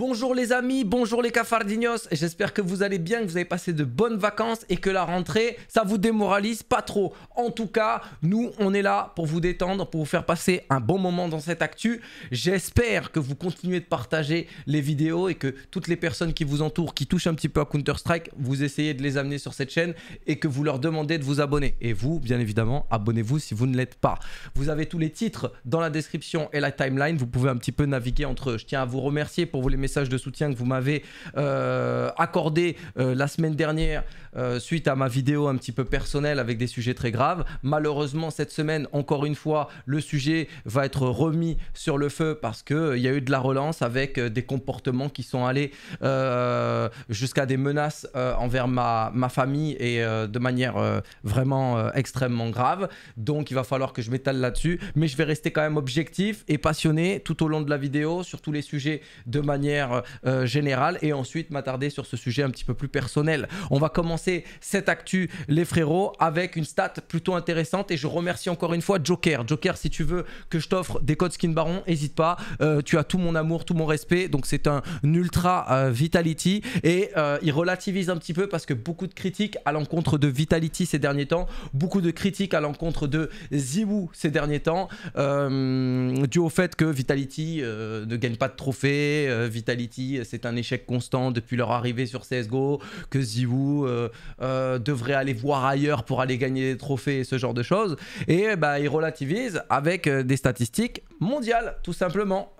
Bonjour les amis, bonjour les cafardinos, j'espère que vous allez bien, que vous avez passé de bonnes vacances et que la rentrée, ça vous démoralise pas trop. En tout cas, nous, on est là pour vous détendre, pour vous faire passer un bon moment dans cette actu. J'espère que vous continuez de partager les vidéos et que toutes les personnes qui vous entourent, qui touchent un petit peu à Counter-Strike, vous essayez de les amener sur cette chaîne et que vous leur demandez de vous abonner. Et vous, bien évidemment, abonnez-vous si vous ne l'êtes pas. Vous avez tous les titres dans la description et la timeline, vous pouvez un petit peu naviguer entre eux. Je tiens à vous remercier pour vous les messages de soutien que vous m'avez euh, accordé euh, la semaine dernière euh, suite à ma vidéo un petit peu personnelle avec des sujets très graves. Malheureusement, cette semaine, encore une fois, le sujet va être remis sur le feu parce qu'il euh, il y a eu de la relance avec euh, des comportements qui sont allés jusqu'à des menaces envers ma, ma, famille et de manière vraiment extrêmement grave. Donc, il va falloir que je m'étale là-dessus. Mais je vais rester quand même objectif et passionné tout au long de la vidéo sur tous les sujets de manière générale et ensuite m'attarder sur ce sujet un petit peu plus personnel. On va commencer cette actu, les frérots, avec une stat plutôt intéressante. Et je remercie encore une fois Joker. Joker, si tu veux que je t'offre des codes skin baron, n'hésite pas. Euh, tu as tout mon amour, tout mon respect. Donc c'est un ultra euh, vitality. Et euh, il relativise un petit peu parce que beaucoup de critiques à l'encontre de vitality ces derniers temps. Beaucoup de critiques à l'encontre de Ziwu ces derniers temps. dû au fait que Vitality ne gagne pas de trophée. Vitality, c'est un échec constant depuis leur arrivée sur CSGO. Que Ziwu euh, euh, devrait aller voir ailleurs pour aller gagner des trophées, ce genre de choses. Et eh bah, ben, il relativise avec euh, des statistiques mondiales, tout simplement,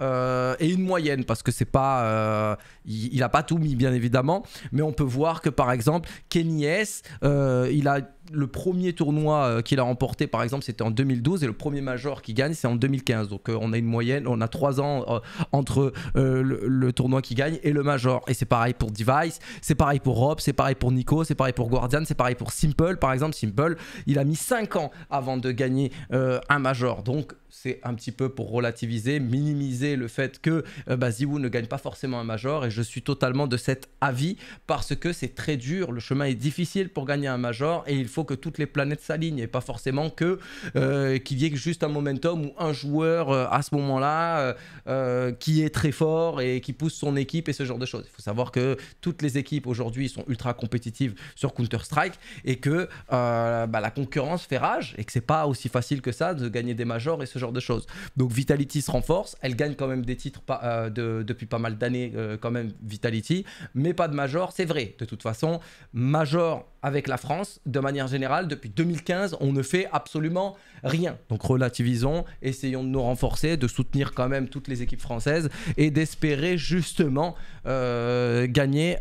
et une moyenne, parce que c'est pas, il, a pas tout mis bien évidemment, mais on peut voir que par exemple Kenny S, il a le premier tournoi euh, qu'il a remporté, par exemple, c'était en 2012 et le premier major qui gagne, c'est en 2015. Donc euh, on a une moyenne, on a trois ans euh, entre le, tournoi qui gagne et le major. Et c'est pareil pour Device, c'est pareil pour Rob, c'est pareil pour Nico, c'est pareil pour Guardian, c'est pareil pour Simple. Par exemple, Simple, il a mis cinq ans avant de gagner un major. Donc c'est un petit peu pour relativiser, minimiser le fait que euh, bah, ne gagne pas forcément un major et je suis totalement de cet avis parce que c'est très dur, le chemin est difficile pour gagner un major et il faut que toutes les planètes s'alignent et pas forcément que euh, qu'il y ait juste un momentum ou un joueur euh, à ce moment-là euh, qui est très fort et qui pousse son équipe et ce genre de choses. Il faut savoir que toutes les équipes aujourd'hui sont ultra compétitives sur Counter-Strike et que bah, la concurrence fait rage et que c'est pas aussi facile que ça de gagner des majors et ce genre de choses. Donc Vitality se renforce, elle gagne quand même des titres euh, depuis pas mal d'années euh, quand même Vitality, mais pas de Major, c'est vrai. De toute façon, Major avec la France, de manière générale, depuis 2015, on ne fait absolument rien. Donc relativisons, essayons de nous renforcer, de soutenir quand même toutes les équipes françaises et d'espérer justement euh, gagner.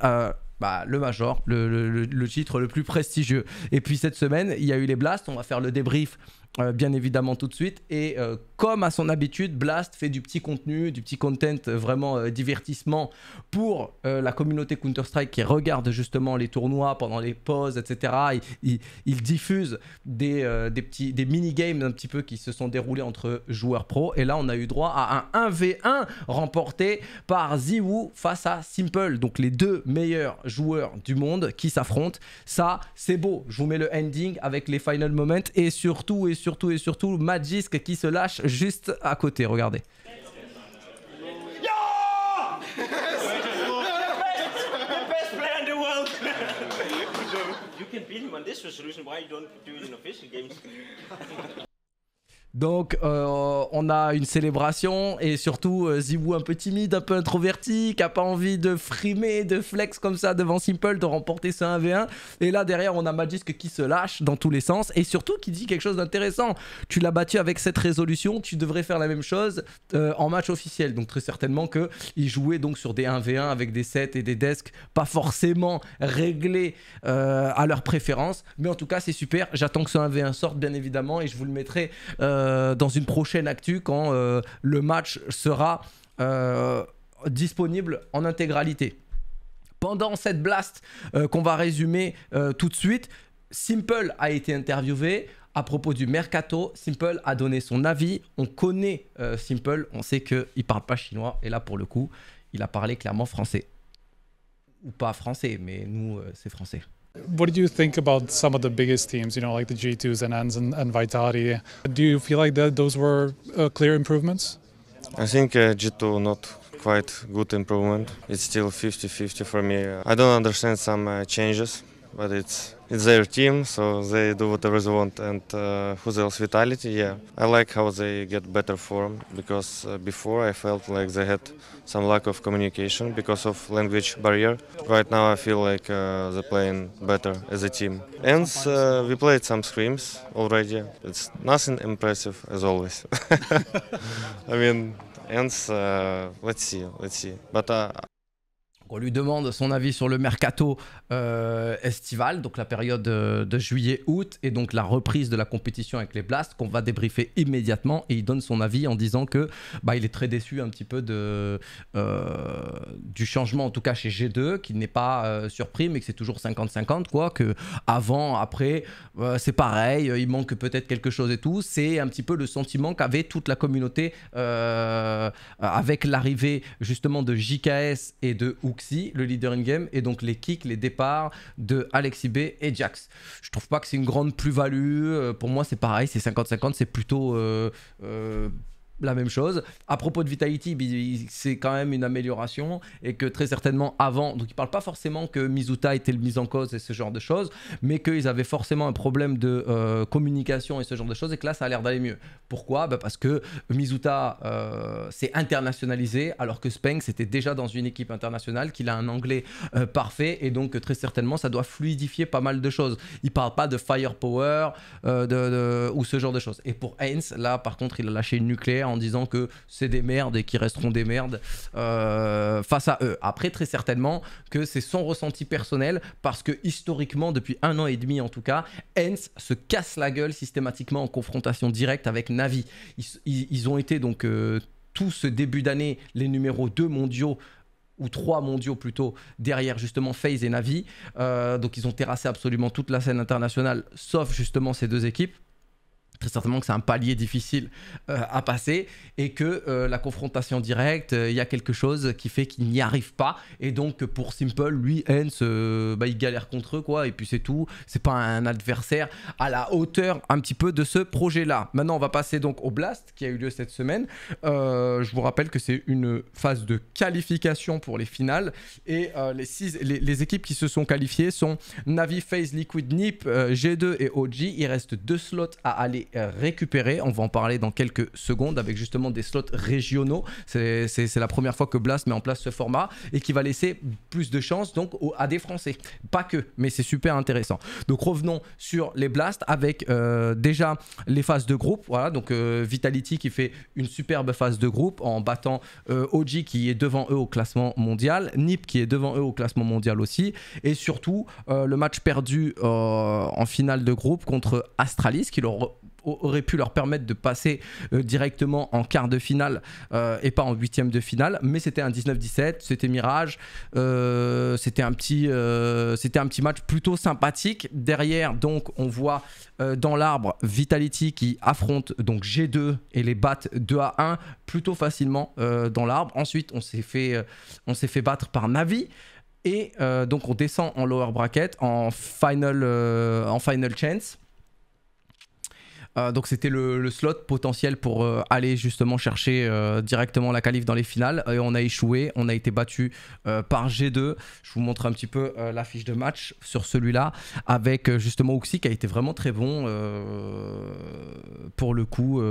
Bah, le Major, le, le, titre le plus prestigieux. Et puis cette semaine, il y a eu les Blasts, on va faire le débrief euh, bien évidemment tout de suite. Et euh, comme à son habitude, Blast fait du petit contenu, du petit content euh, vraiment divertissement pour la communauté Counter-Strike qui regarde justement les tournois pendant les pauses, etc. Il, diffuse des, petits, des mini-games un petit peu qui se sont déroulés entre joueurs pro. Et là, on a eu droit à un 1v1 remporté par Ziwoo face à Simple. Donc les deux meilleurs joueurs du monde qui s'affrontent. Ça, c'est beau. Je vous mets le ending avec les final moments et surtout et surtout surtout et surtout Magisk qui se lâche juste à côté, regardez. you can beat him, and this resolution, why you don't do it in official games. Donc euh, on a une célébration et surtout euh, Zibou un peu timide, un peu introverti, qui a pas envie de frimer, de flex comme ça devant Simple, de remporter ce 1v1. Et là derrière on a Magisk qui se lâche dans tous les sens et surtout qui dit quelque chose d'intéressant. Tu l'as battu avec cette résolution, tu devrais faire la même chose euh, en match officiel. Donc très certainement que il jouait donc sur des 1v1 avec des sets et des desks pas forcément réglés à leur préférence. Mais en tout cas c'est super, j'attends que ce 1v1 sorte bien évidemment et je vous le mettrai. Euh, dans une prochaine actu quand euh, le match sera euh, disponible en intégralité. Pendant cette blast qu'on va résumer tout de suite, Simple a été interviewé à propos du mercato. Simple a donné son avis. On connaît Simple, on sait qu'il ne parle pas chinois. Et là, pour le coup, il a parlé clairement français. Ou pas français, mais nous, c'est français. What do you think about some of the biggest teams, you know, like the G2s and Ends and, and Vitality? Do you feel like that those were uh, clear improvements? I think uh, G2 not quite good improvement. It's still 50-50 for me. I don't understand some uh, changes but it's it's their team, so they do whatever they want. And uh, else vitality, yeah, I like how they get better form because uh, before I felt like they had some lack of communication because of language barrier. Right now I feel like uh, they're playing better as a team. And uh, we played some scrims already. It's nothing impressive as always. I mean, and uh, let's see, let's see. But uh, On lui demande son avis sur le mercato euh, estival, donc la période de, juillet-août, et donc la reprise de la compétition avec les Blasts, qu'on va débriefer immédiatement. Et il donne son avis en disant que bah, il est très déçu un petit peu de, euh, du changement, en tout cas chez G2, qu'il n'est pas euh, surpris, mais que c'est toujours 50-50, quoi. Que avant, après, c'est pareil, il manque peut-être quelque chose et tout. C'est un petit peu le sentiment qu'avait toute la communauté avec l'arrivée justement de JKS et de Hook le leader in-game, et donc les kicks, les départs de Alexis B et Jax. Je trouve pas que c'est une grande plus-value. Euh, pour moi, c'est pareil, c'est 50-50, c'est plutôt. Euh, euh, la même chose. À propos de Vitality, c'est quand même une amélioration et que très certainement avant, donc il parle pas forcément que Mizuta était le mise en cause et ce genre de choses, mais qu'ils avaient forcément un problème de euh, communication et ce genre de choses et que là ça a l'air d'aller mieux. Pourquoi bah, Parce que Mizuta euh, s'est internationalisé alors que Speng c'était déjà dans une équipe internationale, qu'il a un anglais euh, parfait et donc très certainement ça doit fluidifier pas mal de choses. Il parle pas de firepower de, ou ce genre de choses. Et pour Heinz, là par contre il a lâché une nucléaire en disant que c'est des merdes et qu'ils resteront des merdes euh, face à eux. Après, très certainement que c'est son ressenti personnel parce que historiquement, depuis un an et demi en tout cas, Hens se casse la gueule systématiquement en confrontation directe avec Navi. Ils, ont été donc euh, tout ce début d'année les numéros 2 mondiaux ou trois mondiaux plutôt derrière justement FaZe et Navi. Euh, donc ils ont terrassé absolument toute la scène internationale sauf justement ces deux équipes très certainement que c'est un palier difficile euh, à passer et que euh, la confrontation directe, euh, il y a quelque chose qui fait qu'il n'y arrive pas. Et donc pour Simple, lui, Hans bah, il galère contre eux, quoi. Et puis c'est tout. C'est pas un adversaire à la hauteur un petit peu de ce projet-là. Maintenant, on va passer donc au Blast qui a eu lieu cette semaine. je vous rappelle que c'est une phase de qualification pour les finales. Et les, six, les, équipes qui se sont qualifiées sont Navi, Phase, Liquid, Nip, G2 et OG. Il reste deux slots à aller récupéré, On va en parler dans quelques secondes avec justement des slots régionaux. C'est la première fois que Blast met en place ce format et qui va laisser plus de chances donc à des Français. Pas que, mais c'est super intéressant. Donc revenons sur les Blast avec euh, déjà les phases de groupe. Voilà, donc euh, Vitality qui fait une superbe phase de groupe en battant euh, OG qui est devant eux au classement mondial, NIP qui est devant eux au classement mondial aussi, et surtout le match perdu en finale de groupe contre Astralis qui leur aurait pu leur permettre de passer euh, directement en quart de finale euh, et pas en huitième de finale. Mais c'était un 19-17, c'était Mirage, euh, c'était un, petit, un petit match plutôt sympathique. Derrière, donc, on voit dans l'arbre Vitality qui affronte donc G2 et les bat 2 à 1 plutôt facilement dans l'arbre. Ensuite, on s'est fait, on fait battre par Navi. Et donc on descend en lower bracket, en final, en final chance. Euh, donc c'était le, slot potentiel pour euh, aller justement chercher euh, directement la qualif dans les finales. Et on a échoué, on a été battu par G2. Je vous montre un petit peu la fiche de match sur celui-là, avec justement Uxi qui a été vraiment très bon. pour le coup,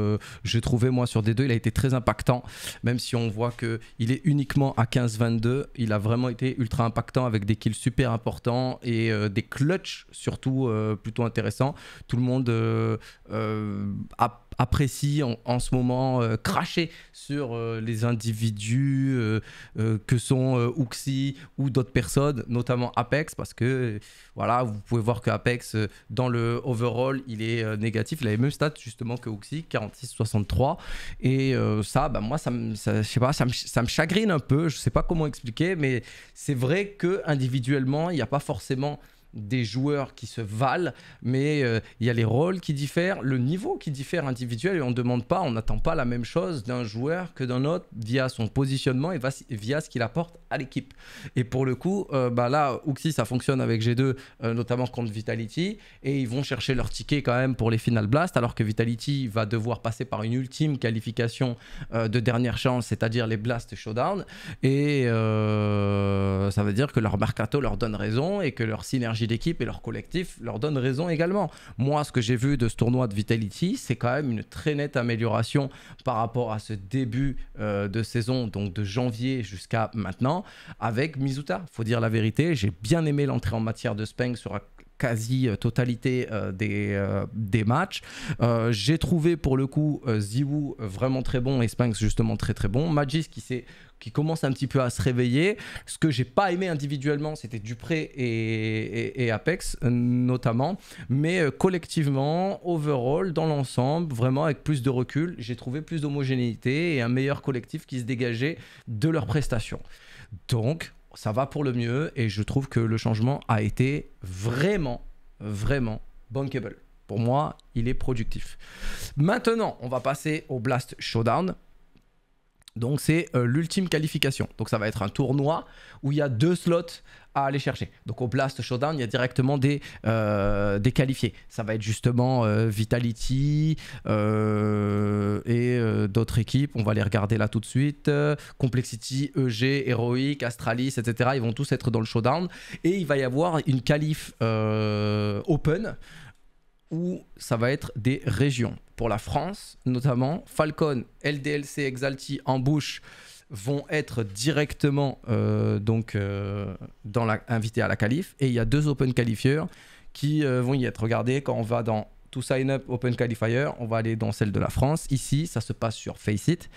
j'ai trouvé moi sur D2, il a été très impactant, même si on voit qu'il est uniquement à 15-22, il a vraiment été ultra impactant avec des kills super importants et des clutches surtout plutôt intéressants. Tout le monde... Euh, apprécie en, ce moment euh, cracher sur euh, les individus que sont Ouxi ou d'autres personnes, notamment Apex, parce que voilà, vous pouvez voir que Apex dans le overall il est négatif, il a les mêmes stats justement que Ouxi, 46-63, et ça, bah, moi ça, me, sais pas, ça me, ça me chagrine un peu, je sais pas comment expliquer, mais c'est vrai que individuellement il n'y a pas forcément des joueurs qui se valent, mais euh, il y a les rôles qui diffèrent, le niveau qui diffère individuel, et on ne demande pas, on n'attend pas la même chose d'un joueur que d'un autre via son positionnement et via ce qu'il apporte à l'équipe. Et pour le coup, euh, bah là, Ouxi ça fonctionne avec G2, euh, notamment contre Vitality, et ils vont chercher leur ticket quand même pour les Final Blast, alors que Vitality va devoir passer par une ultime qualification de dernière chance, c'est-à-dire les Blast Showdown, et ça veut dire que leur mercato leur donne raison et que leur synergie d'équipe et leur collectif leur donne raison également. Moi, ce que j'ai vu de ce tournoi de Vitality, c'est quand même une très nette amélioration par rapport à ce début euh, de saison, donc de janvier jusqu'à maintenant, avec Mizuta. Faut dire la vérité, j'ai bien aimé l'entrée en matière de Speng sur la quasi-totalité euh, euh, des, des matchs. J'ai trouvé pour le coup Ziwu vraiment très bon et Spinks justement très très bon. Magis qui s'est qui commence un petit peu à se réveiller. Ce que j'ai pas aimé individuellement, c'était Dupré et, et, et, Apex euh, notamment, mais euh, collectivement, overall, dans l'ensemble, vraiment avec plus de recul, j'ai trouvé plus d'homogénéité et un meilleur collectif qui se dégageait de leurs prestations. Donc, ça va pour le mieux et je trouve que le changement a été vraiment, vraiment bankable. Pour moi, il est productif. Maintenant, on va passer au Blast Showdown. Donc c'est euh, l'ultime qualification. Donc ça va être un tournoi où il y a deux slots à aller chercher. Donc au Blast Showdown, il y a directement des, euh, des qualifiés. Ça va être justement euh, Vitality et d'autres équipes. On va les regarder là tout de suite. Complexity, EG, Heroic, Astralis, etc. Ils vont tous être dans le Showdown. Et il va y avoir une qualif open où ça va être des régions. Pour la France, notamment, Falcon, LDLC, Exalti, Embouche vont être directement euh, donc euh, dans la, invités à la qualif. Et il y a deux Open Qualifiers qui euh, vont y être Regardez, quand on va dans to sign up Open Qualifier, on va aller dans celle de la France. Ici, ça se passe sur Faceit.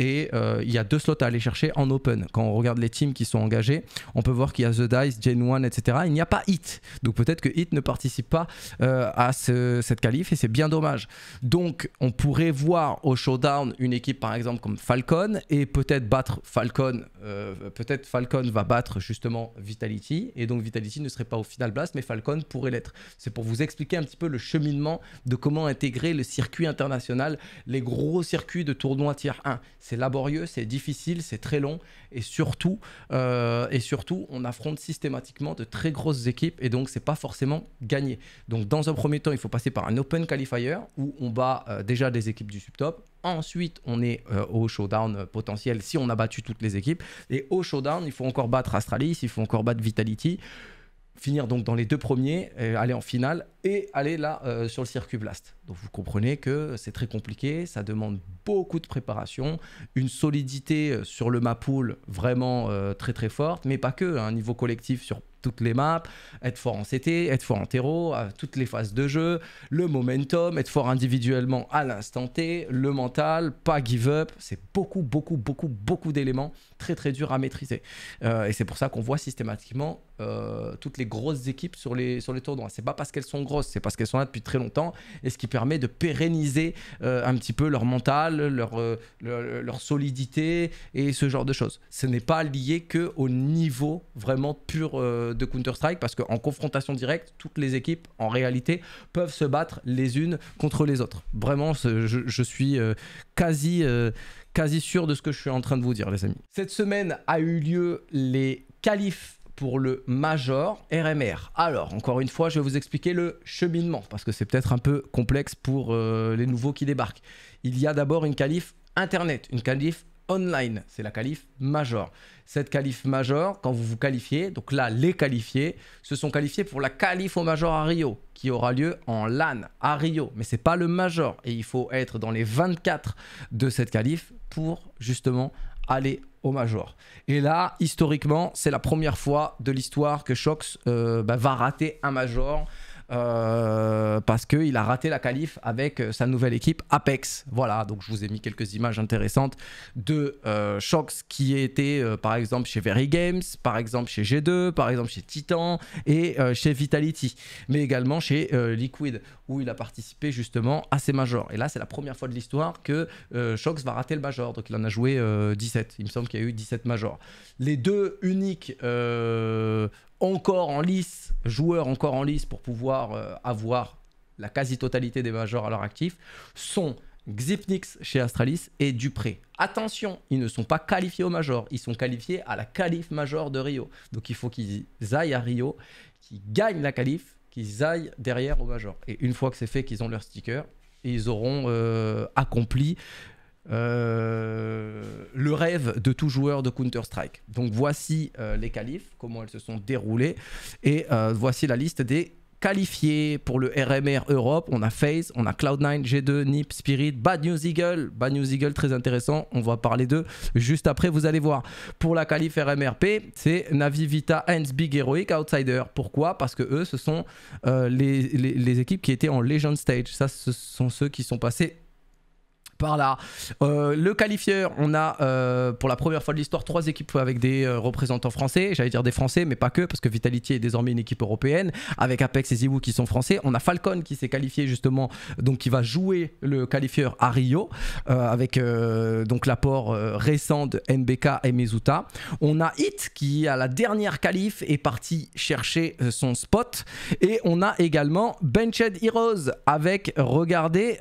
Et euh, il y a deux slots à aller chercher en open. Quand on regarde les teams qui sont engagés, on peut voir qu'il y a The Dice, Gen 1, etc. Il n'y a pas Hit. Donc peut-être que Hit ne participe pas euh, à cette qualif et c'est bien dommage. Donc on pourrait voir au showdown une équipe par exemple comme Falcon et peut-être battre Falcon. Euh, peut-être Falcon va battre justement Vitality et donc Vitality ne serait pas au final blast mais Falcon pourrait l'être. C'est pour vous expliquer un petit peu le cheminement de comment intégrer le circuit international, les gros circuits de tournois tier 1 c'est laborieux, c'est difficile, c'est très long et surtout, euh, et surtout, on affronte systématiquement de très grosses équipes et donc c'est pas forcément gagné. Donc dans un premier temps, il faut passer par un open qualifier où on bat euh, déjà des équipes du subtop. Ensuite, on est euh, au showdown potentiel si on a battu toutes les équipes. Et au showdown, il faut encore battre Astralis, il faut encore battre Vitality finir donc dans les deux premiers, aller en finale et aller là euh, sur le circuit blast. Donc vous comprenez que c'est très compliqué, ça demande beaucoup de préparation, une solidité euh, sur le map pool vraiment euh, très très forte, mais pas que, hein, un niveau collectif sur toutes les maps, être fort en CT, être fort en terreau, à toutes les phases de jeu, le momentum, être fort individuellement à l'instant T, le mental, pas give up, c'est beaucoup, beaucoup, beaucoup, beaucoup d'éléments très très durs à maîtriser. et c'est pour ça qu'on voit systématiquement toutes les grosses équipes sur les, sur les tournois. C'est pas parce qu'elles sont grosses c'est parce qu'elles sont là depuis très longtemps et ce qui permet de pérenniser euh, un petit peu leur mental, euh, leur, leur, solidité et ce genre de choses. Ce n'est pas lié qu'au niveau vraiment pur euh, de Counter-Strike parce qu'en confrontation directe, toutes les équipes en réalité peuvent se battre les unes contre les autres. Vraiment, je, suis quasi, quasi sûr de ce que je suis en train de vous dire, les amis. Cette semaine a eu lieu les qualifs pour le major RMR. Alors, encore une fois, je vais vous expliquer le cheminement, parce que c'est peut-être un peu complexe pour euh, les nouveaux qui débarquent. Il y a d'abord une qualif Internet, une qualif online, c'est la qualif major. Cette qualif major, quand vous vous qualifiez, donc là, les qualifiés se sont qualifiés pour la qualif au major à Rio, qui aura lieu en LAN à Rio, mais c'est pas le major, et il faut être dans les 24 de cette qualif pour justement aller au Major. Et là, historiquement, c'est la première fois de l'histoire que Shox euh, bah, va rater un Major. Euh, parce qu'il a raté la qualif avec euh, sa nouvelle équipe Apex. Voilà, donc je vous ai mis quelques images intéressantes de euh, Shox qui était par exemple chez Very Games, par exemple chez G2, par exemple chez Titan et chez Vitality, mais également chez Liquid où il a participé justement à ses majors. Et là, c'est la première fois de l'histoire que Shox va rater le major, donc il en a joué 17. Il me semble qu'il y a eu 17 majors. Les deux uniques encore en lice, joueurs encore en lice pour pouvoir euh, avoir la quasi-totalité des majors à leur actif, sont Xipnix chez Astralis et Dupré. Attention, ils ne sont pas qualifiés au major, ils sont qualifiés à la qualif major de Rio. Donc il faut qu'ils aillent à Rio, qu'ils gagnent la qualif, qu'ils aillent derrière au major. Et une fois que c'est fait, qu'ils ont leur sticker, ils auront euh, accompli euh, le rêve de tout joueur de Counter-Strike. Donc voici euh, les qualifs, comment elles se sont déroulées. Et euh, voici la liste des qualifiés pour le RMR Europe. On a FaZe, on a Cloud9, G2, NiP, Spirit, Bad News Eagle. Bad News Eagle, très intéressant. On va parler d'eux juste après. Vous allez voir. Pour la qualif RMRP, c'est Navi Vita, Hands, Big Heroic, Outsider. Pourquoi Parce que eux, ce sont les, les équipes qui étaient en Legend Stage. Ça, ce sont ceux qui sont passés par là. Euh, le qualifieur, on a euh, pour la première fois de l'histoire trois équipes avec des euh, représentants français. J'allais dire des français, mais pas que, parce que Vitality est désormais une équipe européenne. Avec Apex et ZywOo qui sont français. On a Falcon qui s'est qualifié justement, donc qui va jouer le qualifieur à Rio, avec donc l'apport récent de NBK et Mezuta. On a Hit qui, à la dernière qualif, est parti chercher son spot. Et on a également Benched Heroes avec, regardez,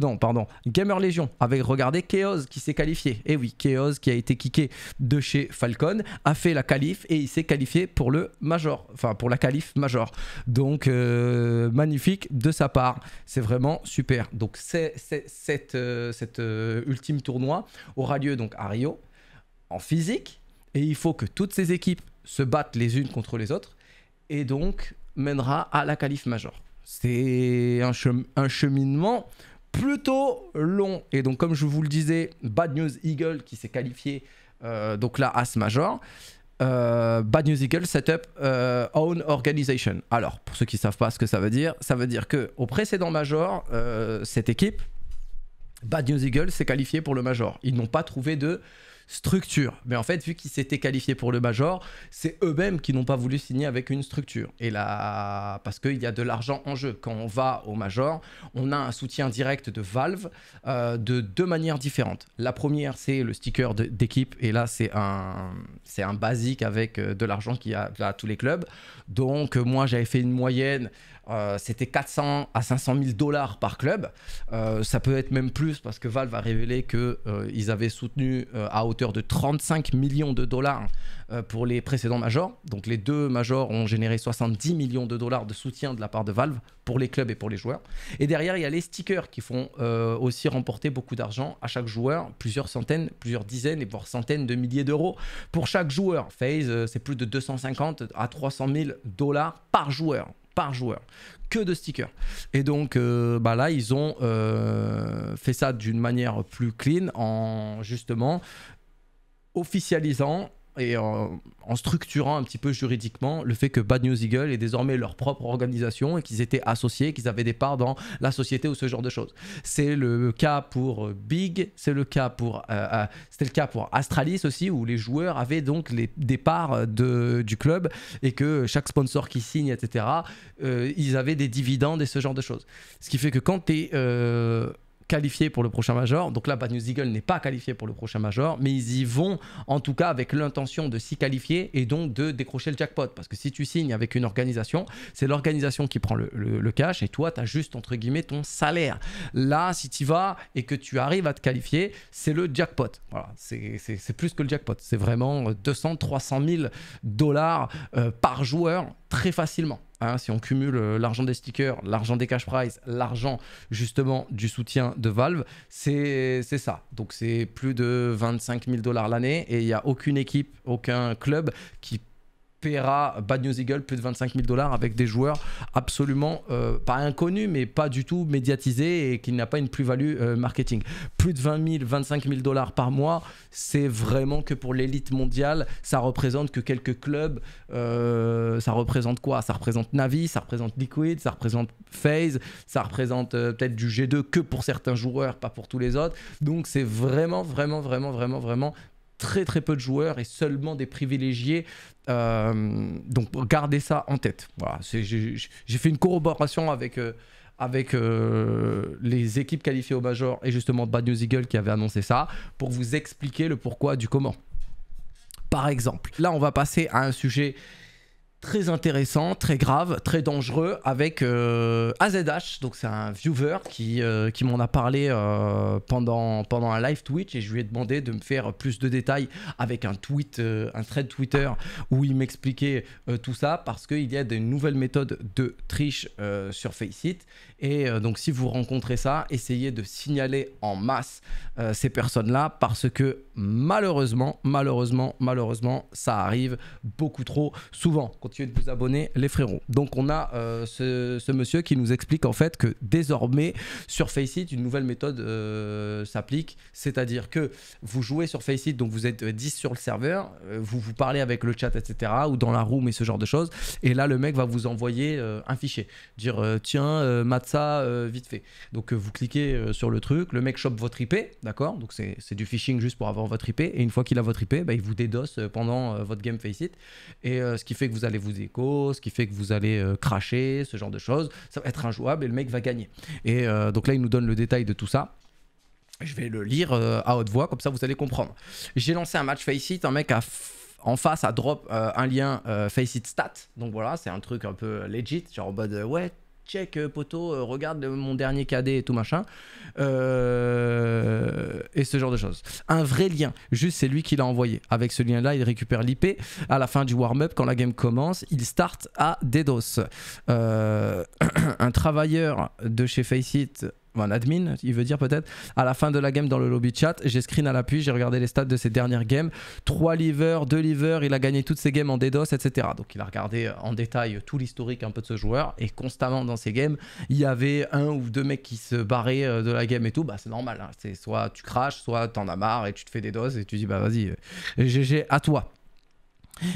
non, pardon, Gamer Legion avec, regardez, Chaos qui s'est qualifié. Et eh oui, Chaos qui a été kické de chez Falcon a fait la qualif et il s'est qualifié pour le Major, enfin pour la qualif Major. Donc euh, magnifique de sa part, c'est vraiment super. Donc c'est, cette, euh, euh, ultime tournoi aura lieu donc à Rio en physique et il faut que toutes ces équipes se battent les unes contre les autres et donc mènera à la qualif Major. C'est un cheminement plutôt long. Et donc, comme je vous le disais, Bad News Eagle qui s'est qualifié euh, donc là As Major. Euh, Bad News Eagle Setup up euh, Own Organization. Alors, pour ceux qui ne savent pas ce que ça veut dire, ça veut dire que au précédent Major, cette équipe, Bad News Eagle s'est qualifiée pour le Major. Ils n'ont pas trouvé de structure. Mais en fait, vu qu'ils s'étaient qualifiés pour le Major, c'est eux-mêmes qui n'ont pas voulu signer avec une structure. Et là, parce qu'il y a de l'argent en jeu. Quand on va au Major, on a un soutien direct de Valve euh, de deux manières différentes. La première, c'est le sticker d'équipe. Et là, c'est un, c'est un basique avec euh, de l'argent qu'il y a à tous les clubs. Donc, euh, moi, j'avais fait une moyenne euh, c'était 400 à 500 000 dollars par club. Euh, ça peut être même plus parce que Valve a révélé qu'ils euh, avaient soutenu à hauteur de 35 millions de dollars pour les précédents majors. Donc les deux majors ont généré 70 millions de dollars de soutien de la part de Valve pour les clubs et pour les joueurs. Et derrière, il y a les stickers qui font aussi remporter beaucoup d'argent à chaque joueur, plusieurs centaines, plusieurs dizaines et voire centaines de milliers d'euros pour chaque joueur. FaZe, c'est plus de 250 à 300 000 dollars par joueur par joueur. Que de stickers. Et donc euh, bah là, ils ont euh, fait ça d'une manière plus clean en justement officialisant et en, structurant un petit peu juridiquement le fait que Bad News Eagle est désormais leur propre organisation et qu'ils étaient associés, qu'ils avaient des parts dans la société ou ce genre de choses. C'est le cas pour euh, Big, c'est le cas pour euh, euh, c'était le cas pour Astralis aussi où les joueurs avaient donc les, des parts de, du club et que chaque sponsor qui signe, etc. ils avaient des dividendes et ce genre de choses. Ce qui fait que quand tu es qualifié pour le prochain major. Donc là, Bad News Eagle n'est pas qualifié pour le prochain major, mais ils y vont en tout cas avec l'intention de s'y qualifier et donc de décrocher le jackpot. Parce que si tu signes avec une organisation, c'est l'organisation qui prend le, cash et toi, tu as juste entre guillemets ton salaire. Là, si tu vas et que tu arrives à te qualifier, c'est le jackpot. c'est plus que le jackpot. C'est vraiment 200, 300 000 dollars euh, par joueur très facilement. Hein, si on cumule euh, l'argent des stickers, l'argent des cash prize, l'argent justement du soutien de Valve, c'est ça. Donc c'est plus de 25 000 dollars l'année et il n'y a aucune équipe, aucun club qui Pera, Bad News Eagle, plus de 25 000 dollars avec des joueurs absolument euh, pas inconnus, mais pas du tout médiatisés et qui n'a pas une plus-value euh, marketing. Plus de 20 000, 25 000 dollars par mois, c'est vraiment que pour l'élite mondiale, ça représente que quelques clubs. Euh, ça représente quoi Ça représente Navi, ça représente Liquid, ça représente Phase, ça représente peut-être du G2 que pour certains joueurs, pas pour tous les autres. Donc c'est vraiment, vraiment, vraiment, vraiment, vraiment très très peu de joueurs et seulement des privilégiés. Euh, donc gardez ça en tête. Voilà, j'ai fait une corroboration avec, euh, avec euh, les équipes qualifiées au Major et justement Bad News Eagle qui avait annoncé ça pour vous expliquer le pourquoi du comment. Par exemple, là on va passer à un sujet très intéressant, très grave, très dangereux avec AZH. Euh, donc c'est un viewer qui, euh, qui m'en a parlé euh, pendant, pendant un live Twitch et je lui ai demandé de me faire plus de détails avec un tweet, un thread Twitter où il m'expliquait tout ça parce qu'il y a des nouvelles méthodes de triche sur Faceit. Et donc si vous rencontrez ça, essayez de signaler en masse ces personnes-là parce que malheureusement, malheureusement, malheureusement, ça arrive beaucoup trop souvent. Quand de vous abonner, les frérots. Donc on a euh, ce, monsieur qui nous explique en fait que désormais sur Faceit, une nouvelle méthode euh, s'applique, c'est-à-dire que vous jouez sur Faceit, donc vous êtes 10 sur le serveur, euh, vous vous parlez avec le chat, etc., ou dans la room et ce genre de choses, et là le mec va vous envoyer un fichier, dire tiens, Matza, vite fait. Donc vous cliquez sur le truc, le mec chope votre IP, d'accord Donc c'est du phishing juste pour avoir votre IP, et une fois qu'il a votre IP, bah, il vous dédosse pendant votre game Faceit, et ce qui fait que vous allez vous écho, ce qui fait que vous allez euh, cracher, ce genre de choses. Ça va être injouable et le mec va gagner. Et euh, donc là, il nous donne le détail de tout ça. Je vais le lire euh, à haute voix, comme ça vous allez comprendre. J'ai lancé un match Faceit, un mec en face a drop un lien Faceit Stat. Donc voilà, c'est un truc un peu legit, genre en mode ouais, check euh, poteau, euh, regarde euh, mon dernier cadet et tout machin. et ce genre de choses. Un vrai lien. Juste, c'est lui qui l'a envoyé. Avec ce lien-là, il récupère l'IP. À la fin du warm-up, quand la game commence, il start à DDoS. un travailleur de chez Faceit un admin, il veut dire peut-être, à la fin de la game dans le lobby chat. J'ai screen à l'appui, j'ai regardé les stats de ses dernières games. Trois livers, deux livers, il a gagné toutes ses games en DDoS, etc. Donc il a regardé euh, en détail tout l'historique un peu de ce joueur et constamment dans ses games, il y avait un ou deux mecs qui se barraient euh, de la game et tout. Bah c'est normal, hein. c'est soit tu craches, soit en as marre et tu te fais des doses et tu dis bah vas-y, GG euh, à toi.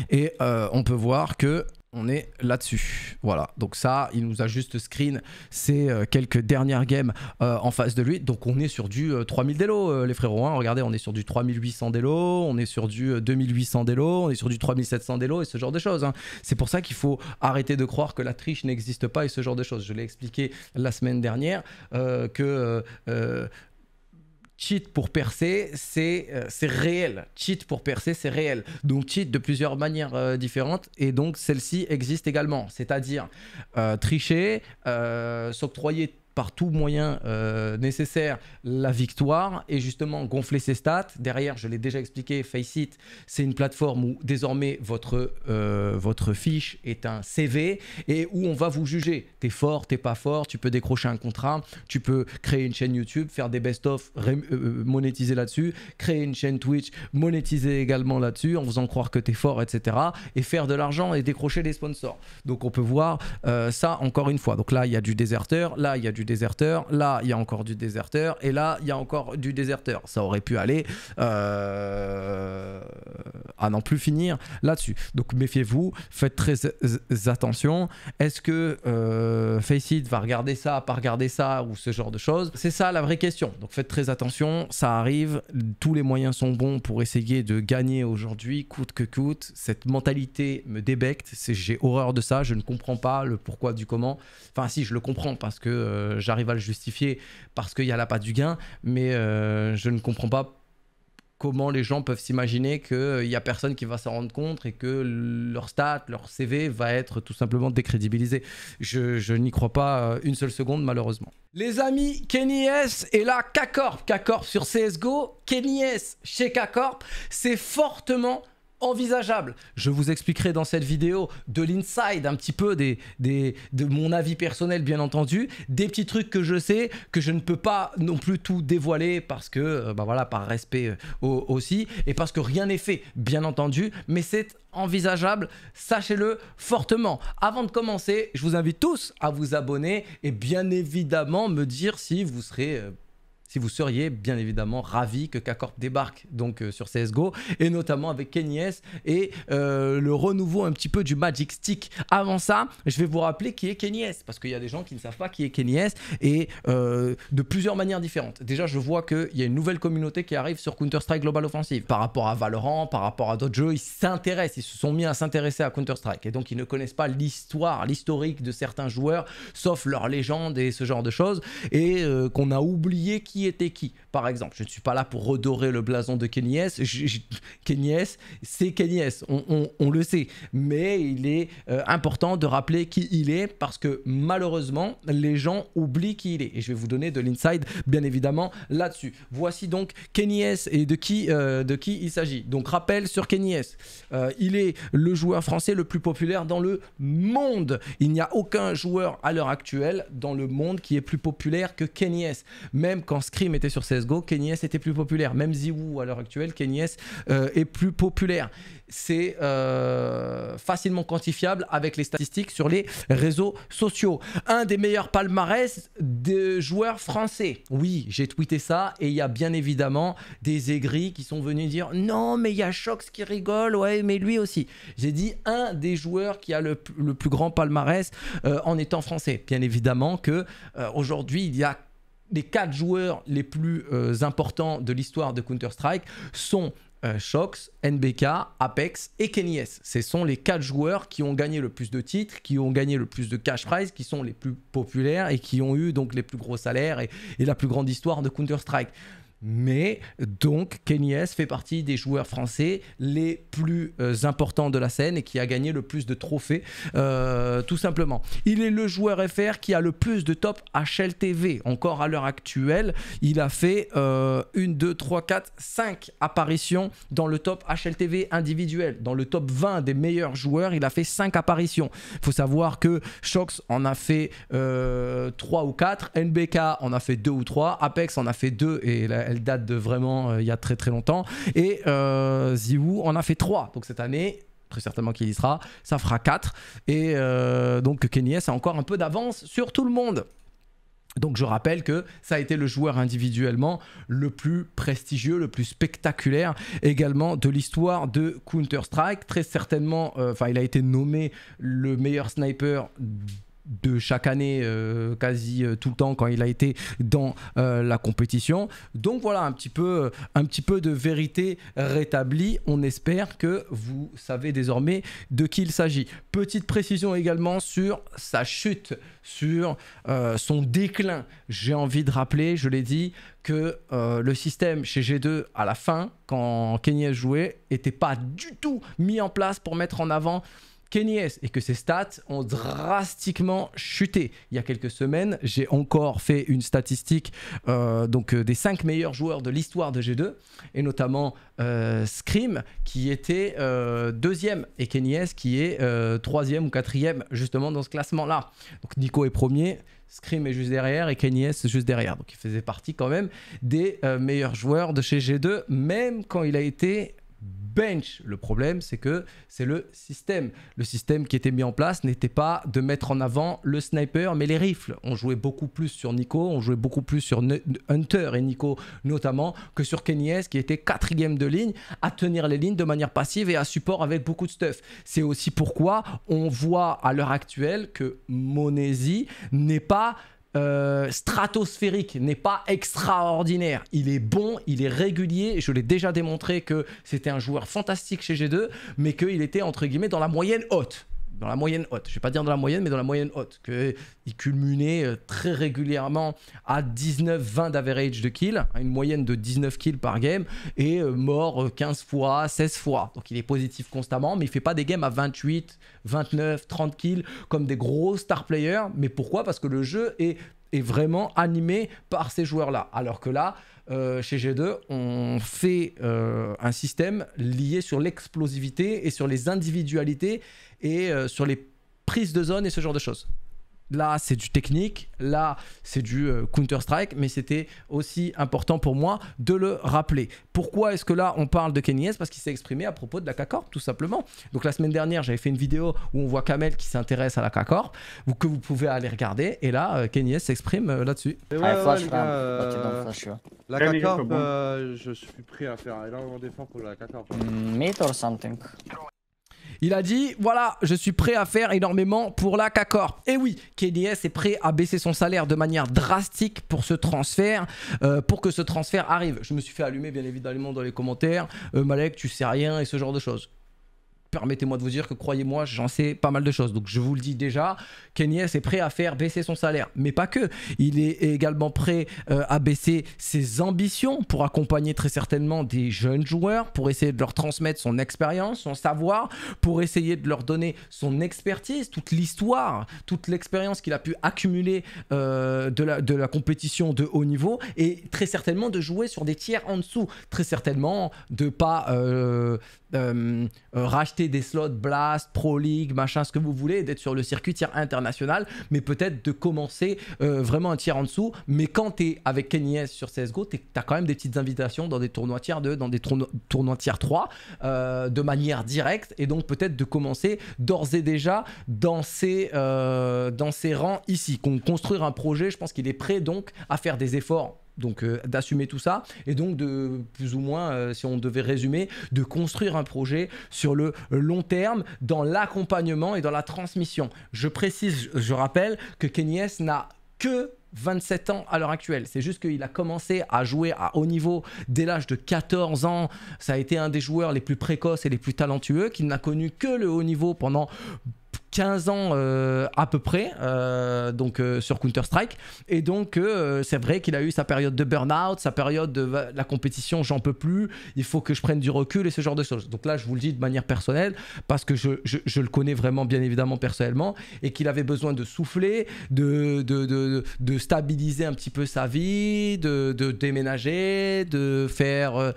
Et on peut voir que on est là-dessus. Voilà, donc ça, il nous a juste screen ces euh, quelques dernières games euh, en face de lui. Donc on est sur du 3000 euh, délo, les frérots. Hein. Regardez, on est sur du 3800 délo, on est sur du 2800 délo, on est sur du 3700 délo et ce genre de choses. Hein. C'est pour ça qu'il faut arrêter de croire que la triche n'existe pas et ce genre de choses. Je l'ai expliqué la semaine dernière que cheat pour percer, c'est euh, c'est réel. Cheat pour percer, c'est réel. Donc cheat de plusieurs manières euh, différentes et donc celle-ci existe également. C'est-à-dire euh, tricher, s'octroyer par tout moyen euh, nécessaire la victoire et justement gonfler ses stats. Derrière, je l'ai déjà expliqué, Faceit, c'est une plateforme où désormais votre, euh, votre fiche est un CV et où on va vous juger. T'es fort, t'es pas fort, tu peux décrocher un contrat, tu peux créer une chaîne YouTube, faire des best-of, euh, monétiser là-dessus, créer une chaîne Twitch, monétiser également là-dessus en faisant croire que t'es fort, etc. et faire de l'argent et décrocher des sponsors. Donc on peut voir ça encore une fois. Donc là, il y a du déserteur, là, il y a du déserteur, là il y a encore du déserteur, et là il y a encore du déserteur. Ça aurait pu aller euh, à n'en plus finir là-dessus. Donc méfiez-vous, faites très attention. Est-ce que euh, Faceit va regarder ça, pas regarder ça, ou ce genre de choses C'est ça la vraie question. Donc faites très attention, ça arrive, tous les moyens sont bons pour essayer de gagner aujourd'hui, coûte que coûte. Cette mentalité me débecte, j'ai horreur de ça, je ne comprends pas le pourquoi du comment. Enfin si, je le comprends parce que... Euh, euh, j'arrive à le justifier parce qu'il y a là pas du gain, mais euh, je ne comprends pas comment les gens peuvent s'imaginer qu'il euh, n'y a personne qui va s'en rendre compte et que leur stat, leur CV va être tout simplement décrédibilisé. Je, n'y crois pas une seule seconde malheureusement. Les amis, Kenny S est là, K-Corp, sur CSGO, Kenny S chez K-Corp, c'est fortement envisageable. Je vous expliquerai dans cette vidéo de l'inside, un petit peu des, de mon avis personnel bien entendu, des petits trucs que je sais, que je ne peux pas non plus tout dévoiler parce que, euh, bah voilà, par respect euh, aussi, et parce que rien n'est fait, bien entendu, mais c'est envisageable, sachez-le fortement. Avant de commencer, je vous invite tous à vous abonner et bien évidemment me dire si vous serez euh, vous seriez bien évidemment ravi que k débarque donc euh, sur CSGO et notamment avec Kenyes et euh, le renouveau un petit peu du Magic Stick. Avant ça, je vais vous rappeler qui est Kenyes parce qu'il y a des gens qui ne savent pas qui est Kenyes et euh, de plusieurs manières différentes. Déjà, je vois qu'il y a une nouvelle communauté qui arrive sur Counter-Strike Global Offensive par rapport à Valorant, par rapport à d'autres jeux. Ils s'intéressent, ils se sont mis à s'intéresser à Counter-Strike et donc ils ne connaissent pas l'histoire, l'historique de certains joueurs sauf leur légende et ce genre de choses et qu'on a oublié qui était qui, par exemple. Je ne suis pas là pour redorer le blason de Kenny S. c'est Kenny S, on, le sait. Mais il est euh, important de rappeler qui il est parce que malheureusement, les gens oublient qui il est. Et je vais vous donner de l'inside, bien évidemment, là-dessus. Voici donc Kenny et de qui, euh, de qui il s'agit. Donc, rappel sur Kenny S. Euh, il est le joueur français le plus populaire dans le monde. Il n'y a aucun joueur à l'heure actuelle dans le monde qui est plus populaire que Kenny Même quand ce était sur CSGO, Kenyes était plus populaire. Même Ziwoo à l'heure actuelle, Kenyes euh, est plus populaire. C'est euh, facilement quantifiable avec les statistiques sur les réseaux sociaux. Un des meilleurs palmarès de joueurs français. Oui, j'ai tweeté ça et il y a bien évidemment des aigris qui sont venus dire non mais il y a Shox qui rigole, ouais mais lui aussi. J'ai dit un des joueurs qui a le, plus grand palmarès euh, en étant français. Bien évidemment que aujourd'hui il y a les quatre joueurs les plus euh, importants de l'histoire de Counter-Strike sont euh, Shox, NBK, Apex et Kenny Ce sont les quatre joueurs qui ont gagné le plus de titres, qui ont gagné le plus de cash prize, qui sont les plus populaires et qui ont eu donc les plus gros salaires et la plus grande histoire de Counter-Strike. Mais donc, Kenyes fait partie des joueurs français les plus euh, importants de la scène et qui a gagné le plus de trophées, euh, tout simplement. Il est le joueur FR qui a le plus de top HLTV. Encore à l'heure actuelle, il a fait 1, 2, 3, 4, 5 apparitions dans le top HLTV individuel. Dans le top 20 des meilleurs joueurs, il a fait 5 apparitions. Il faut savoir que Shox en a fait 3 euh, ou 4, NBK en a fait 2 ou 3, Apex en a fait 2 et la, date de vraiment euh, il y a très très longtemps. Et euh, Ziwoo en a fait 3. Donc cette année, très certainement qu'il y sera, ça fera 4. Et euh, donc Kenny S a encore un peu d'avance sur tout le monde. Donc je rappelle que ça a été le joueur individuellement le plus prestigieux, le plus spectaculaire également de l'histoire de Counter-Strike. Très certainement, enfin il a été nommé le meilleur sniper de chaque année, euh, quasi euh, tout le temps quand il a été dans euh, la compétition. Donc voilà un petit peu, un petit peu de vérité rétablie. On espère que vous savez désormais de qui il s'agit. Petite précision également sur sa chute, sur son déclin. J'ai envie de rappeler, je l'ai dit, que le système chez G2 à la fin, quand Kenny joué, n'était pas du tout mis en place pour mettre en avant Kenny et que ses stats ont drastiquement chuté. Il y a quelques semaines, j'ai encore fait une statistique euh, donc euh, des cinq meilleurs joueurs de l'histoire de G2 et notamment euh, Scream qui était deuxième et Kenny S qui est troisième ou quatrième justement dans ce classement là. Donc Nico est premier. Scream est juste derrière et Kenny juste derrière. Donc il faisait partie quand même des meilleurs joueurs de chez G2, même quand il a été bench. Le problème, c'est que c'est le système. Le système qui était mis en place n'était pas de mettre en avant le sniper, mais les rifles. On jouait beaucoup plus sur Nico, on jouait beaucoup plus sur Hunter et Nico notamment, que sur Kenyes qui était quatrième de ligne, à tenir les lignes de manière passive et à support avec beaucoup de stuff. C'est aussi pourquoi on voit à l'heure actuelle que Monesi n'est pas euh, stratosphérique, n'est pas extraordinaire. Il est bon, il est régulier. Je l'ai déjà démontré que c'était un joueur fantastique chez G2, mais qu'il était entre guillemets dans la moyenne haute dans la moyenne haute, je ne vais pas dire dans la moyenne, mais dans la moyenne haute, qu'il culminait euh, très régulièrement à 19-20 d'average de kill, hein, une moyenne de 19 kills par game, et euh, mort 15 euh, fois, 16 fois. Donc il est positif constamment, mais il ne fait pas des games à 28, 29, 30 kills comme des gros star players. Mais pourquoi Parce que le jeu est est vraiment animé par ces joueurs-là. Alors que là, euh, chez G2, on fait euh, un système lié sur l'explosivité et sur les individualités et euh, sur les prises de zone et ce genre de choses. Là, c'est du technique, là, c'est du euh, Counter-Strike, mais c'était aussi important pour moi de le rappeler. Pourquoi est-ce que là, on parle de Kenny Parce qu'il s'est exprimé à propos de la k tout simplement. Donc la semaine dernière, j'avais fait une vidéo où on voit Kamel qui s'intéresse à la K-Corp, que vous pouvez aller regarder, et là, euh, s'exprime là-dessus. la k euh, je suis prêt à faire un en défense pour la K-Corp. Mm, something il a dit voilà, je suis prêt à faire énormément pour la CACOR. » Et oui, KDS est prêt à baisser son salaire de manière drastique pour ce transfert, euh, pour que ce transfert arrive. Je me suis fait allumer bien évidemment dans les commentaires euh, Malek, tu sais rien et ce genre de choses permettez-moi de vous dire que croyez-moi, j'en sais pas mal de choses. Donc je vous le dis déjà, S est prêt à faire baisser son salaire, mais pas que. Il est également prêt euh, à baisser ses ambitions pour accompagner très certainement des jeunes joueurs, pour essayer de leur transmettre son expérience, son savoir, pour essayer de leur donner son expertise, toute l'histoire, toute l'expérience qu'il a pu accumuler euh, de, la, de la compétition de haut niveau, et très certainement de jouer sur des tiers en dessous, très certainement de ne pas euh, racheter des slots Blast, Pro League, machin, ce que vous voulez, d'être sur le circuit tiers international, mais peut-être de commencer euh, vraiment un tiers en dessous. Mais quand tu es avec Kenny sur CSGO, tu as quand même des petites invitations dans des tournois tiers 2, dans des tournois, tiers 3, euh, de manière directe, et donc peut-être de commencer d'ores et déjà dans ces, euh, dans ces rangs ici. Qu'on construire un projet, je pense qu'il est prêt donc à faire des efforts donc euh, d'assumer tout ça et donc de plus ou moins euh, si on devait résumer de construire un projet sur le long terme dans l'accompagnement et dans la transmission je précise je rappelle que Kenyes n'a que 27 ans à l'heure actuelle. C'est juste qu'il a commencé à jouer à haut niveau dès l'âge de 14 ans. Ça a été un des joueurs les plus précoces et les plus talentueux, qui n'a connu que le haut niveau pendant 15 ans euh, à peu près euh, donc euh, sur Counter Strike et donc c'est vrai qu'il a eu sa période de burn-out, sa période de la compétition, j'en peux plus, il faut que je prenne du recul et ce genre de choses. Donc là je vous le dis de manière personnelle parce que je, je, le connais vraiment bien évidemment personnellement et qu'il avait besoin de souffler, de de, de, stabiliser un petit peu sa vie, de, de déménager, de faire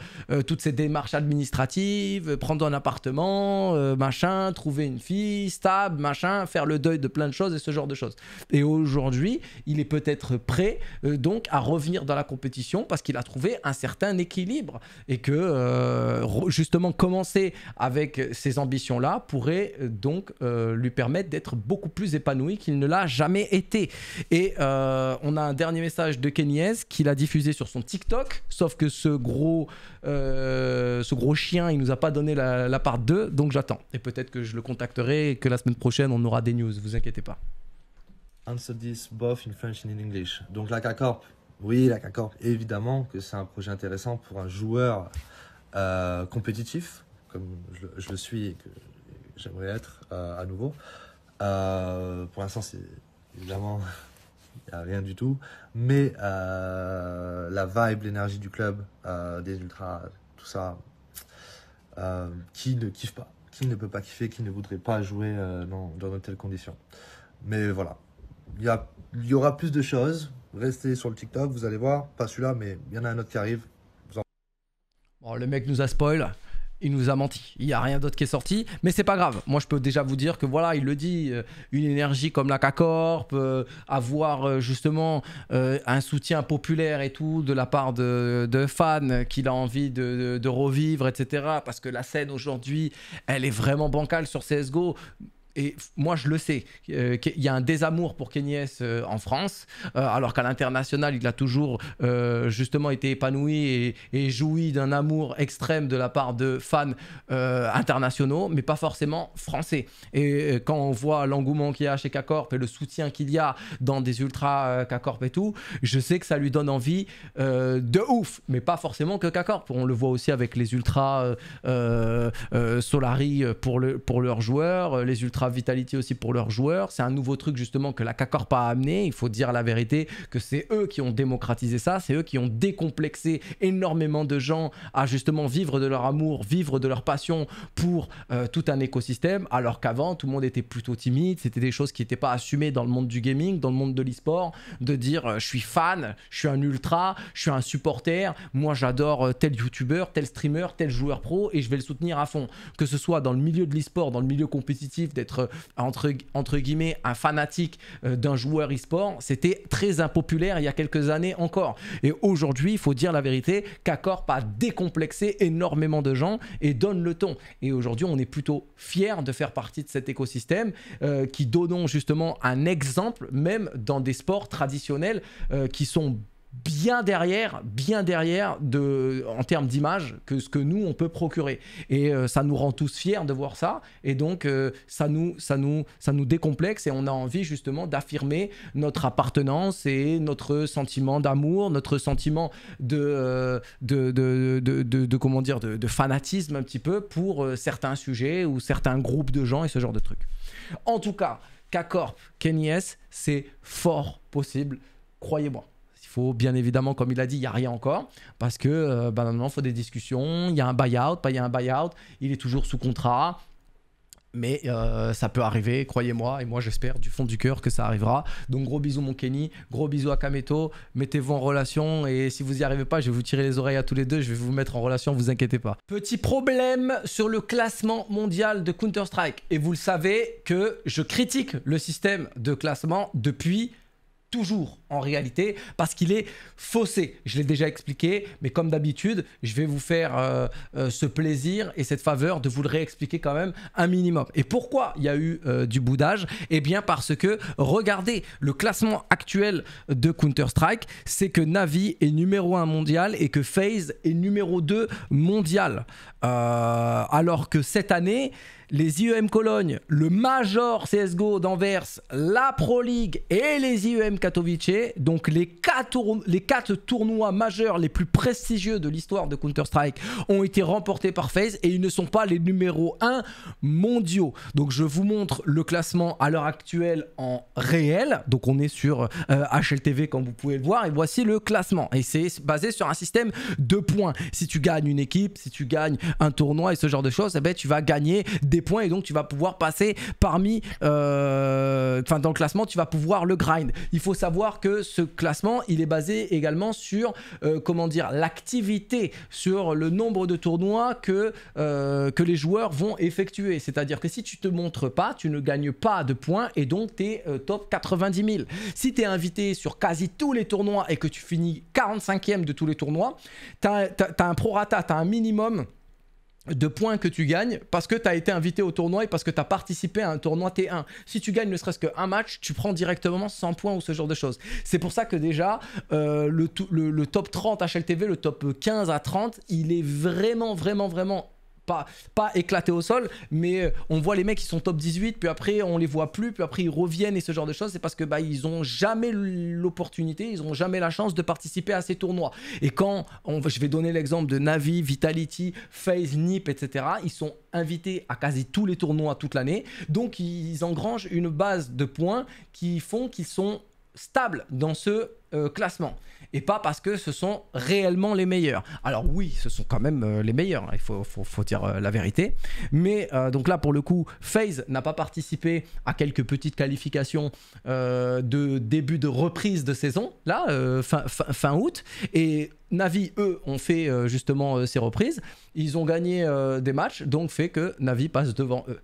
toutes ces démarches administratives, prendre un appartement, machin, trouver une fille stable, machin, faire le deuil de plein de choses et ce genre de choses. Et aujourd'hui, il est peut-être prêt euh, donc à revenir dans la compétition parce qu'il a trouvé un certain équilibre et que euh, justement commencer avec ces ambitions-là pourrait euh, donc lui permettre d'être beaucoup plus épanoui qu'il ne l'a jamais été. Et on a un dernier message de Kenyez qu'il a diffusé sur son TikTok, sauf que ce gros, ce gros chien, il nous a pas donné la, part 2, donc j'attends. Et peut-être que je le contacterai que la semaine prochaine, on aura des news, vous inquiétez pas. Answer this both in French and in English. Donc la CACORP, oui, la CACORP, évidemment que c'est un projet intéressant pour un joueur euh, compétitif, comme je, le suis et que j'aimerais être euh, à nouveau. Euh, pour l'instant, c'est évidemment, il a rien du tout. Mais la vibe, l'énergie du club, des ultras, tout ça, qui ne kiffe pas qui ne peut pas kiffer, qui ne voudrait pas jouer euh, dans, dans de telles conditions. Mais voilà, il y, aura plus de choses. Restez sur le TikTok, vous allez voir. Pas celui-là, mais il y en a un autre qui arrive. Bon, le mec nous a spoil il nous a menti. Il n'y a rien d'autre qui est sorti, mais c'est pas grave. Moi, je peux déjà vous dire que voilà, il le dit, euh, une énergie comme la K-Corp, euh, avoir euh, justement un soutien populaire et tout de la part de, fans qu'il a envie de, de, revivre, etc. Parce que la scène aujourd'hui, elle est vraiment bancale sur CSGO et moi je le sais, euh, qu'il il y a un désamour pour Kenyès euh, en France, euh, alors qu'à l'international, il a toujours justement été épanoui et, et joui d'un amour extrême de la part de fans internationaux, mais pas forcément français. Et quand on voit l'engouement qu'il y a chez K-Corp et le soutien qu'il y a dans des ultras K-Corp et tout, je sais que ça lui donne envie de ouf, mais pas forcément que K-Corp. On le voit aussi avec les ultras Solari pour, le, pour leurs joueurs, les ultras vitalité Vitality aussi pour leurs joueurs. C'est un nouveau truc justement que la CACORPA a amené. Il faut dire la vérité que c'est eux qui ont démocratisé ça, c'est eux qui ont décomplexé énormément de gens à justement vivre de leur amour, vivre de leur passion pour euh, tout un écosystème, alors qu'avant tout le monde était plutôt timide, c'était des choses qui n'étaient pas assumées dans le monde du gaming, dans le monde de l'e-sport, de dire euh, je suis fan, je suis un ultra, je suis un supporter, moi j'adore euh, tel youtubeur, tel streamer, tel joueur pro et je vais le soutenir à fond. Que ce soit dans le milieu de l'e-sport, dans le milieu compétitif, d'être euh, entre, entre guillemets un fanatique euh, d'un joueur e-sport, c'était très impopulaire il y a quelques années encore. Et aujourd'hui, il faut dire la vérité, qu'Accorp a décomplexé énormément de gens et donne le ton. Et aujourd'hui, on est plutôt fier de faire partie de cet écosystème euh, qui donnons justement un exemple, même dans des sports traditionnels qui sont bien derrière, bien derrière de, en termes d'image que ce que nous on peut procurer. Et euh, ça nous rend tous fiers de voir ça. Et donc euh, ça nous, ça nous, ça nous décomplexe et on a envie justement d'affirmer notre appartenance et notre sentiment d'amour, notre sentiment de, euh, de, de, de, comment dire, de, fanatisme un petit peu pour certains sujets ou certains groupes de gens et ce genre de trucs. En tout cas, K-Corp, KNIS, c'est fort possible, croyez-moi bien évidemment, comme il a dit, il n'y a rien encore, parce que euh, bah, maintenant, il faut des discussions, il y a un buyout, pas il y a un buyout, il est toujours sous contrat, mais euh, ça peut arriver, croyez-moi, et moi j'espère du fond du cœur que ça arrivera. Donc gros bisous mon Kenny, gros bisous à Kameto, mettez-vous en relation, et si vous n'y arrivez pas, je vais vous tirer les oreilles à tous les deux, je vais vous mettre en relation, vous inquiétez pas. Petit problème sur le classement mondial de Counter-Strike, et vous le savez que je critique le système de classement depuis toujours en réalité parce qu'il est faussé. Je l'ai déjà expliqué, mais comme d'habitude, je vais vous faire euh, euh, ce plaisir et cette faveur de vous le réexpliquer quand même un minimum. Et pourquoi il y a eu euh, du boudage Eh bien parce que, regardez, le classement actuel de Counter-Strike, c'est que Navi est numéro 1 mondial et que FaZe est numéro 2 mondial. alors que cette année, les IEM Cologne, le Major CSGO d'Anvers, la Pro League et les IEM Katowice, donc les quatre, les quatre tournois majeurs les plus prestigieux de l'histoire de Counter-Strike ont été remportés par FaZe et ils ne sont pas les numéros 1 mondiaux. Donc je vous montre le classement à l'heure actuelle en réel, donc on est sur HLTV euh, comme vous pouvez le voir et voici le classement et c'est basé sur un système de points. Si tu gagnes une équipe, si tu gagnes un tournoi et ce genre de choses, eh ben, tu vas gagner des points et donc tu vas pouvoir passer parmi, euh, enfin dans le classement, tu vas pouvoir le grind. Il faut savoir que ce classement, il est basé également sur, euh, comment dire, l'activité, sur le nombre de tournois que, euh, que les joueurs vont effectuer. C'est-à-dire que si tu te montres pas, tu ne gagnes pas de points et donc tu es top 90 000. Si tu es invité sur quasi tous les tournois et que tu finis 45e de tous les tournois, tu as, as, un prorata, tu as un minimum de points que tu gagnes parce que tu as été invité au tournoi et parce que tu as participé à un tournoi T1. Si tu gagnes ne serait-ce qu'un match, tu prends directement 100 points ou ce genre de choses. C'est pour ça que déjà, euh, le, le, le, top 30 HLTV, le top 15 à 30, il est vraiment, vraiment, vraiment pas, éclaté au sol, mais euh, on voit les mecs qui sont top 18, puis après on les voit plus, puis après ils reviennent et ce genre de choses, c'est parce que bah, ils ont jamais l'opportunité, ils ont jamais la chance de participer à ces tournois. Et quand, on, je vais donner l'exemple de Navi, Vitality, FaZe, Nip, etc., ils sont invités à quasi tous les tournois toute l'année, donc ils engrangent une base de points qui font qu'ils sont stables dans ce euh, classement et pas parce que ce sont réellement les meilleurs. Alors oui, ce sont quand même euh, les meilleurs, hein, il faut, dire euh, la vérité. Mais euh, donc là, pour le coup, FaZe n'a pas participé à quelques petites qualifications de début de reprise de saison, là, fin, fin, août. Et Navi, eux, ont fait justement ces reprises. Ils ont gagné des matchs, donc fait que Navi passe devant eux.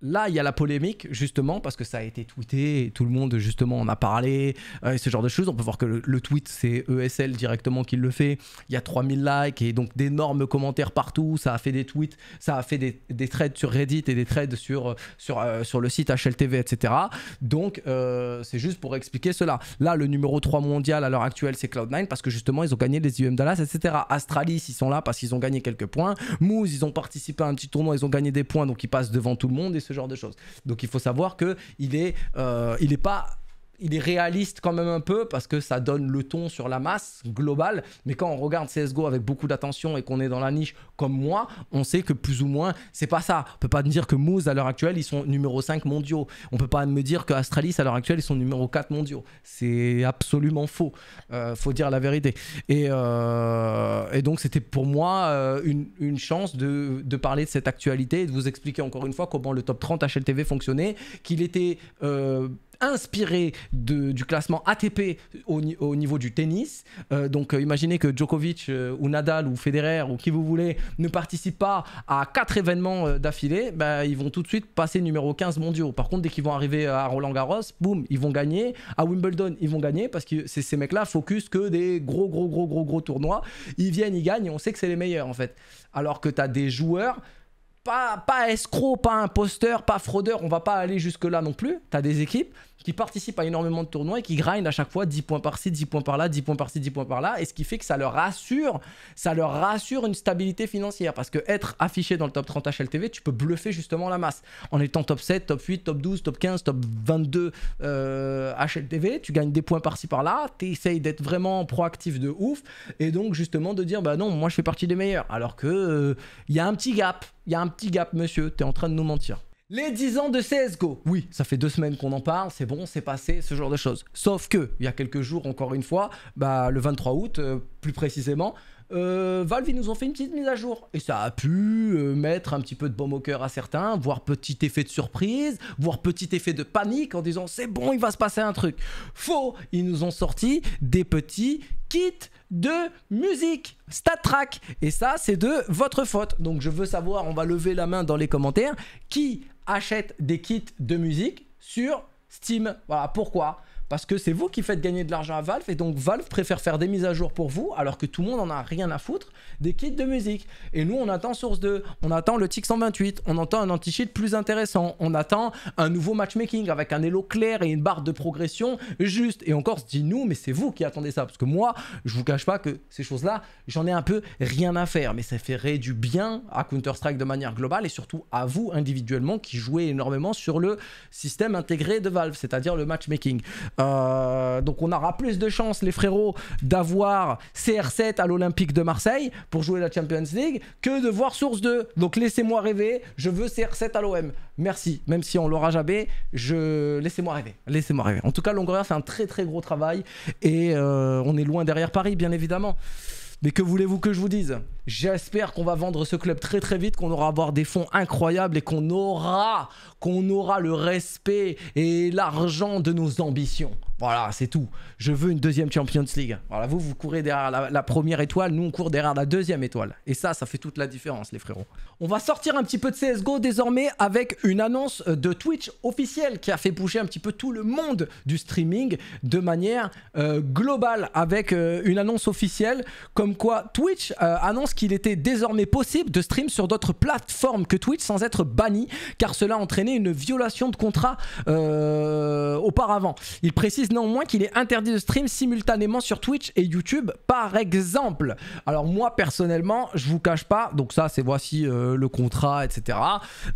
Là, il y a la polémique, justement, parce que ça a été tweeté, et tout le monde, justement, en a parlé, euh, et ce genre de choses. On peut voir que le, tweet, c'est ESL directement qui le fait. Il y a 3000 likes et donc d'énormes commentaires partout. Ça a fait des tweets, ça a fait des, trades sur Reddit et des trades sur, sur, euh, sur le site HLTV, etc. Donc, euh, c'est juste pour expliquer cela. Là, le numéro 3 mondial à l'heure actuelle, c'est Cloud9, parce que justement, ils ont gagné les IUM Dallas, etc. Astralis, ils sont là parce qu'ils ont gagné quelques points. Moose, ils ont participé à un petit tournoi, ils ont gagné des points, donc ils passent devant tout le monde ce genre de choses. Donc il faut savoir que il est, euh, il n'est pas il est réaliste quand même un peu parce que ça donne le ton sur la masse globale. Mais quand on regarde CSGO avec beaucoup d'attention et qu'on est dans la niche comme moi, on sait que plus ou moins, c'est pas ça. On peut pas me dire que Moose à l'heure actuelle, ils sont numéro 5 mondiaux. On peut pas me dire que Astralis à l'heure actuelle, ils sont numéro 4 mondiaux. C'est absolument faux. Euh, faut dire la vérité. Et, euh, donc, c'était pour moi euh, une, chance de, de, parler de cette actualité et de vous expliquer encore une fois comment le top 30 HLTV fonctionnait, qu'il était inspiré du classement ATP au, niveau du tennis. Euh, donc euh, imaginez que Djokovic euh, ou Nadal ou Federer ou qui vous voulez ne participe pas à quatre événements d'affilée, bah, ils vont tout de suite passer numéro 15 mondiaux. Par contre, dès qu'ils vont arriver à Roland Garros, boum, ils vont gagner. À Wimbledon, ils vont gagner parce que ces mecs-là focus que des gros, gros, gros, gros, gros tournois. Ils viennent, ils gagnent on sait que c'est les meilleurs en fait. Alors que tu as des joueurs pas, pas escrocs, pas imposteurs, pas fraudeurs, on va pas aller jusque-là non plus. Tu as des équipes qui participent à énormément de tournois et qui grind à chaque fois 10 points par-ci, 10 points par-là, 10 points par-ci, 10 points par-là. Et ce qui fait que ça leur rassure ça leur rassure une stabilité financière. Parce que être affiché dans le top 30 HLTV, tu peux bluffer justement la masse. En étant top 7, top 8, top 12, top 15, top 22 euh, HLTV, tu gagnes des points par-ci par-là, tu essayes d'être vraiment proactif de ouf. Et donc justement de dire, bah non, moi je fais partie des meilleurs. Alors que euh, il y a un petit gap, il y a un petit gap, monsieur, tu es en train de nous mentir. Les 10 ans de CSGO, oui, ça fait deux semaines qu'on en parle, c'est bon, c'est passé, ce genre de choses. Sauf que, il y a quelques jours, encore une fois, bah, le 23 août, euh, plus précisément, euh, Valve, ils nous ont fait une petite mise à jour. Et ça a pu euh, mettre un petit peu de baume au cœur à certains, voir petit effet de surprise, voire petit effet de panique en disant c'est bon, il va se passer un truc. Faux, ils nous ont sorti des petits kits de musique, StatTrack. Et ça, c'est de votre faute. Donc je veux savoir, on va lever la main dans les commentaires, qui achète des kits de musique sur Steam. Voilà pourquoi parce que c'est vous qui faites gagner de l'argent à Valve et donc Valve préfère faire des mises à jour pour vous alors que tout le monde en a rien à foutre des kits de musique. Et nous, on attend Source 2, on attend le TIC 128, on entend un anti-cheat plus intéressant, on attend un nouveau matchmaking avec un élo clair et une barre de progression juste. Et encore, se dit nous, mais c'est vous qui attendez ça. Parce que moi, je vous cache pas que ces choses-là, j'en ai un peu rien à faire. Mais ça ferait du bien à Counter-Strike de manière globale et surtout à vous individuellement qui jouez énormément sur le système intégré de Valve, c'est-à-dire le matchmaking. Euh, donc on aura plus de chances, les frérots, d'avoir CR7 à l'Olympique de Marseille pour jouer la Champions League que de voir Source 2. Donc laissez-moi rêver, je veux CR7 à l'OM. Merci, même si on l'aura jamais, je... laissez-moi rêver. Laissez-moi rêver. En tout cas, Longoria fait un très très gros travail et euh, on est loin derrière Paris, bien évidemment. Mais que voulez-vous que je vous dise J'espère qu'on va vendre ce club très très vite, qu'on aura avoir des fonds incroyables et qu'on aura, qu'on aura le respect et l'argent de nos ambitions. Voilà, c'est tout. Je veux une deuxième Champions League. Voilà, vous, vous courez derrière la, première étoile, nous, on court derrière la deuxième étoile. Et ça, ça fait toute la différence, les frérots. On va sortir un petit peu de CSGO désormais avec une annonce euh, de Twitch officielle qui a fait bouger un petit peu tout le monde du streaming de manière euh, globale avec euh, une annonce officielle comme quoi Twitch annonce qu'il était désormais possible de stream sur d'autres plateformes que Twitch sans être banni, car cela entraînait une violation de contrat euh, auparavant. Il précise néanmoins qu'il est interdit de stream simultanément sur Twitch et YouTube, par exemple. Alors moi personnellement, je vous cache pas, donc ça c'est voici euh, le contrat, etc.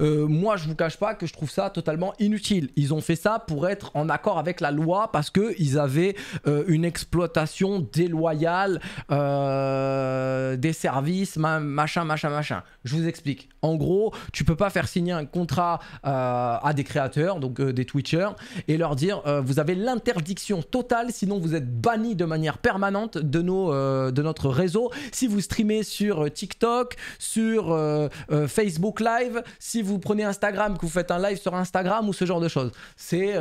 Euh, moi je vous cache pas que je trouve ça totalement inutile. Ils ont fait ça pour être en accord avec la loi parce qu'ils avaient une exploitation déloyale des services machin, machin, machin. Je vous explique. En gros, tu peux pas faire signer un contrat euh, à des créateurs, donc euh, des Twitchers, et leur dire euh, vous avez l'interdiction totale, sinon vous êtes banni de manière permanente de, nos, de notre réseau. Si vous streamez sur TikTok, sur Facebook Live, si vous prenez Instagram, que vous faites un live sur Instagram ou ce genre de choses. C'est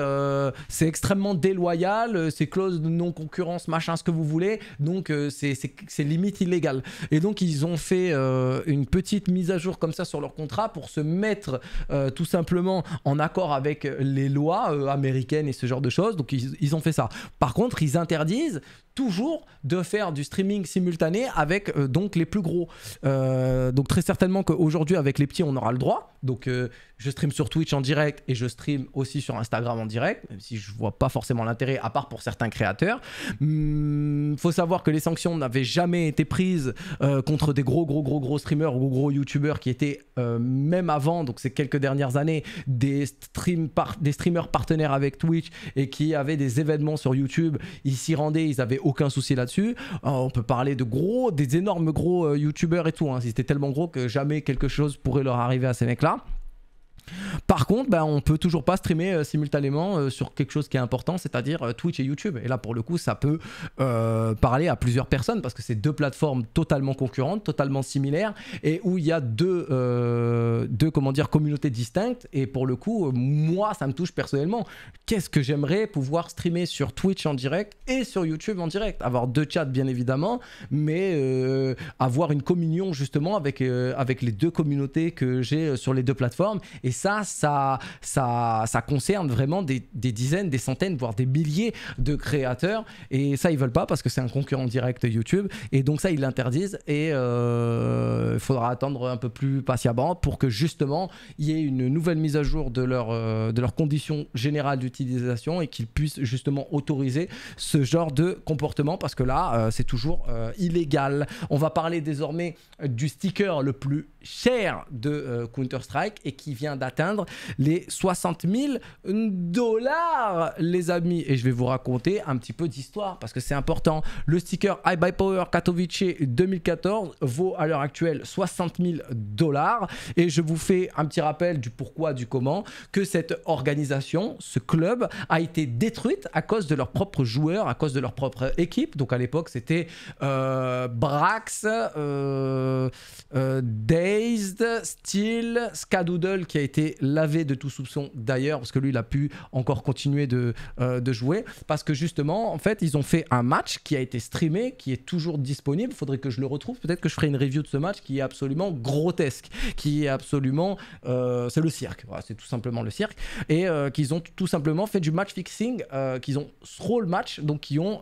c'est extrêmement déloyal, c'est clause de non-concurrence, machin, ce que vous voulez. Donc c'est limite illégal. Et donc ils ont fait euh, une petite mise à jour comme ça sur leur contrat pour se mettre euh, tout simplement en accord avec les lois euh, américaines et ce genre de choses. Donc ils, ont fait ça. Par contre, ils interdisent toujours de faire du streaming simultané avec donc les plus gros. donc très certainement qu'aujourd'hui avec les petits on aura le droit. Donc je stream sur Twitch en direct et je stream aussi sur Instagram en direct, même si je vois pas forcément l'intérêt à part pour certains créateurs. Hum, faut savoir que les sanctions n'avaient jamais été prises contre des gros, gros, gros, gros streamers ou gros youtubeurs qui étaient, euh, même avant, donc ces quelques dernières années, des, stream des streamers partenaires avec Twitch et qui avaient des événements sur YouTube. Ils s'y rendaient, ils avaient aucun souci là-dessus. Euh, on peut parler de gros, des énormes gros euh, youtubeurs et tout. ils hein, C'était tellement gros que jamais quelque chose pourrait leur arriver à ces mecs-là. Par contre, on bah, on peut toujours pas streamer euh, simultanément euh, sur quelque chose qui est important, c'est-à-dire euh, Twitch et YouTube. Et là, pour le coup, ça peut parler à plusieurs personnes parce que c'est deux plateformes totalement concurrentes, totalement similaires, et où il y a deux, deux comment dire, communautés distinctes. Et pour le coup, moi, ça me touche personnellement. Qu'est-ce que j'aimerais pouvoir streamer sur Twitch en direct et sur YouTube en direct Avoir deux chats, bien évidemment, mais avoir une communion justement avec, avec les deux communautés que j'ai sur les deux plateformes. Et ça, ça, ça, concerne vraiment des, dizaines, des centaines, voire des milliers de créateurs. Et ça, ils veulent pas parce que c'est un concurrent direct YouTube. Et donc ça, ils l'interdisent. Et euh, il faudra attendre un peu plus patiemment pour que justement, il y ait une nouvelle mise à jour de, leur, euh, de leurs conditions générales d'utilisation et qu'ils puissent justement autoriser ce genre de comportement parce que là, euh, c'est toujours illégal. On va parler désormais du sticker le plus cher de Counter-Strike et qui vient d'atteindre les 60 000 dollars, les amis. Et je vais vous raconter un petit peu d'histoire parce que c'est important. Le sticker I Power Katowice 2014 vaut à l'heure actuelle 60 000 dollars. Et je vous fais un petit rappel du pourquoi, du comment, que cette organisation, ce club, a été détruite à cause de leurs propres joueurs, à cause de leur propre équipe. Donc à l'époque, c'était euh, Brax, euh, euh, Dazed, Steel, Skadoodle qui a été été lavé de tout soupçon d'ailleurs, parce que lui, il a pu encore continuer euh, de, jouer, parce que justement, en fait, ils ont fait un match qui a été streamé, qui est toujours disponible. Faudrait que je le retrouve. Peut-être que je ferai une review de ce match qui est absolument grotesque, qui est absolument, euh, c'est le cirque. c'est tout simplement le cirque, et euh, qu'ils ont tout simplement fait du match fixing, qu'ils ont le match, donc qui ont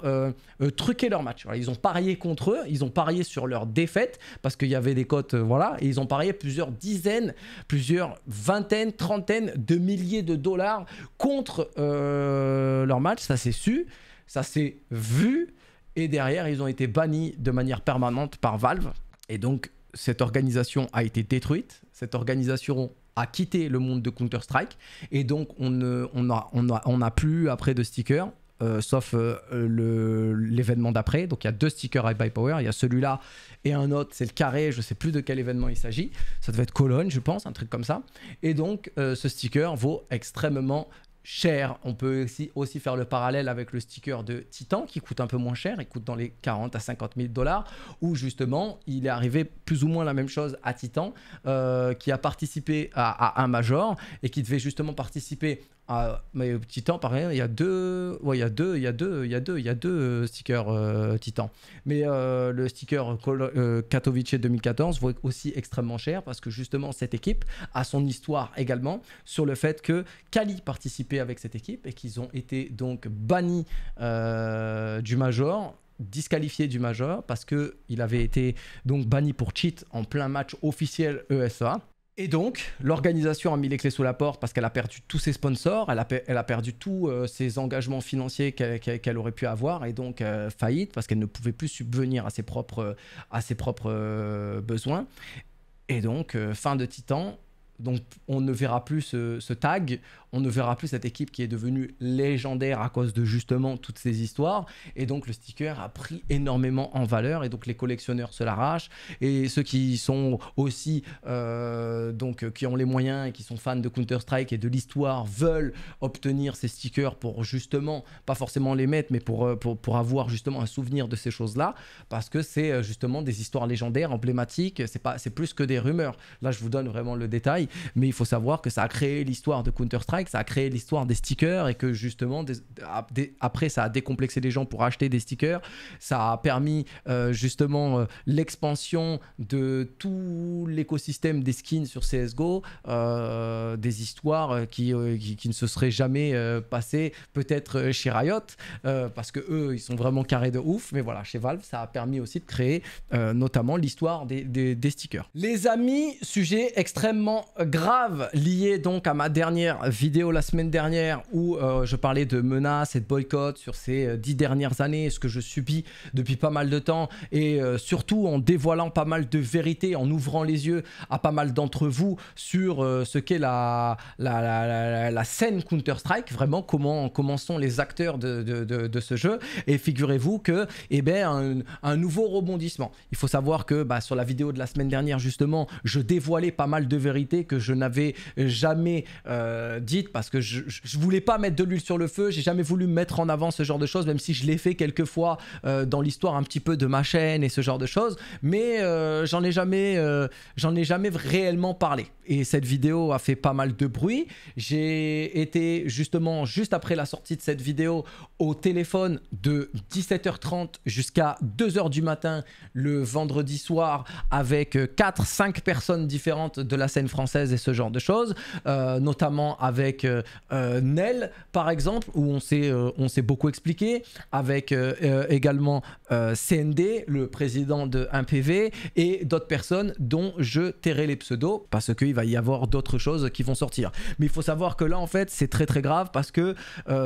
truqué leur match. ils ont parié contre eux, ils ont parié sur leur défaite parce qu'il y avait des cotes, voilà, et ils ont parié plusieurs dizaines, plusieurs vingt vingtaine, trentaine de milliers de dollars contre euh, leur match. Ça s'est su, ça s'est vu. Et derrière, ils ont été bannis de manière permanente par Valve. Et donc, cette organisation a été détruite. Cette organisation a quitté le monde de Counter-Strike. Et donc, on n'a on on on a plus après de stickers. Euh, sauf euh, l'événement d'après. Donc il y a deux stickers High By Power, il y a celui-là et un autre, c'est le carré, je ne sais plus de quel événement il s'agit. Ça devait être Cologne, je pense, un truc comme ça. Et donc euh, ce sticker vaut extrêmement cher. On peut aussi, faire le parallèle avec le sticker de Titan qui coûte un peu moins cher, il coûte dans les 40 à 50 000 dollars, où justement il est arrivé plus ou moins la même chose à Titan, qui a participé à, à, un major et qui devait justement participer ah, mais Titan, par exemple, il y a deux, il y a deux, il y a deux, il y a deux, il y a deux stickers euh, Titan. Mais euh, le sticker euh, Katowice 2014 vaut aussi extrêmement cher parce que justement cette équipe a son histoire également sur le fait que Kali participait avec cette équipe et qu'ils ont été donc bannis du major disqualifiés du major parce que il avait été donc banni pour cheat en plein match officiel ESA et donc, l'organisation a mis les clés sous la porte parce qu'elle a perdu tous ses sponsors, elle a, perdu tous euh, ses engagements financiers qu'elle aurait pu avoir et donc euh, faillite parce qu'elle ne pouvait plus subvenir à ses propres, euh, besoins. Et donc, fin de Titan, donc on ne verra plus ce, tag, on ne verra plus cette équipe qui est devenue légendaire à cause de justement toutes ces histoires. Et donc le sticker a pris énormément en valeur et donc les collectionneurs se l'arrachent. Et ceux qui sont aussi, euh, donc qui ont les moyens et qui sont fans de Counter-Strike et de l'histoire veulent obtenir ces stickers pour justement, pas forcément les mettre, mais pour euh, avoir justement un souvenir de ces choses-là. Parce que c'est euh, justement des histoires légendaires, emblématiques, c'est plus que des rumeurs. Là je vous donne vraiment le détail mais il faut savoir que ça a créé l'histoire de Counter-Strike, ça a créé l'histoire des stickers et que justement, après, ça a décomplexé les gens pour acheter des stickers. Ça a permis euh, justement euh, l'expansion de tout l'écosystème des skins sur CSGO, euh, des histoires qui, qui, ne se seraient jamais passées, peut-être chez Riot, parce que eux, ils sont vraiment carrés de ouf. Mais voilà, chez Valve, ça a permis aussi de créer notamment l'histoire des, des, des stickers. Les amis, sujet extrêmement grave lié donc à ma dernière vidéo la semaine dernière où euh, je parlais de menaces et de boycott sur ces euh, dix dernières années, ce que je subis depuis pas mal de temps et euh, surtout en dévoilant pas mal de vérités, en ouvrant les yeux à pas mal d'entre vous sur ce qu'est la, la, la, scène Counter-Strike, vraiment comment, sont les acteurs de, de, de, ce jeu et figurez-vous que eh ben, un, nouveau rebondissement. Il faut savoir que bah, sur la vidéo de la semaine dernière justement, je dévoilais pas mal de vérités que je n'avais euh, jamais euh, dit parce que je, ne voulais pas mettre de l'huile sur le feu, j'ai jamais voulu mettre en avant ce genre de choses, même si je l'ai fait quelques fois euh, dans l'histoire un petit peu de ma chaîne et ce genre de choses, mais j'en ai jamais, j'en ai jamais réellement parlé. Et cette vidéo a fait pas mal de bruit. J'ai été justement juste après la sortie de cette vidéo au téléphone de 17h30 jusqu'à 2h du matin le vendredi soir avec 4-5 personnes différentes de la scène française et ce genre de choses, euh, notamment avec euh, euh, Nel par exemple, où on s'est beaucoup expliqué, avec également CND, le président de 1PV, et d'autres personnes dont je tairai les pseudos, parce qu'il va y avoir d'autres choses qui vont sortir. Mais il faut savoir que là, en fait, c'est très très grave parce que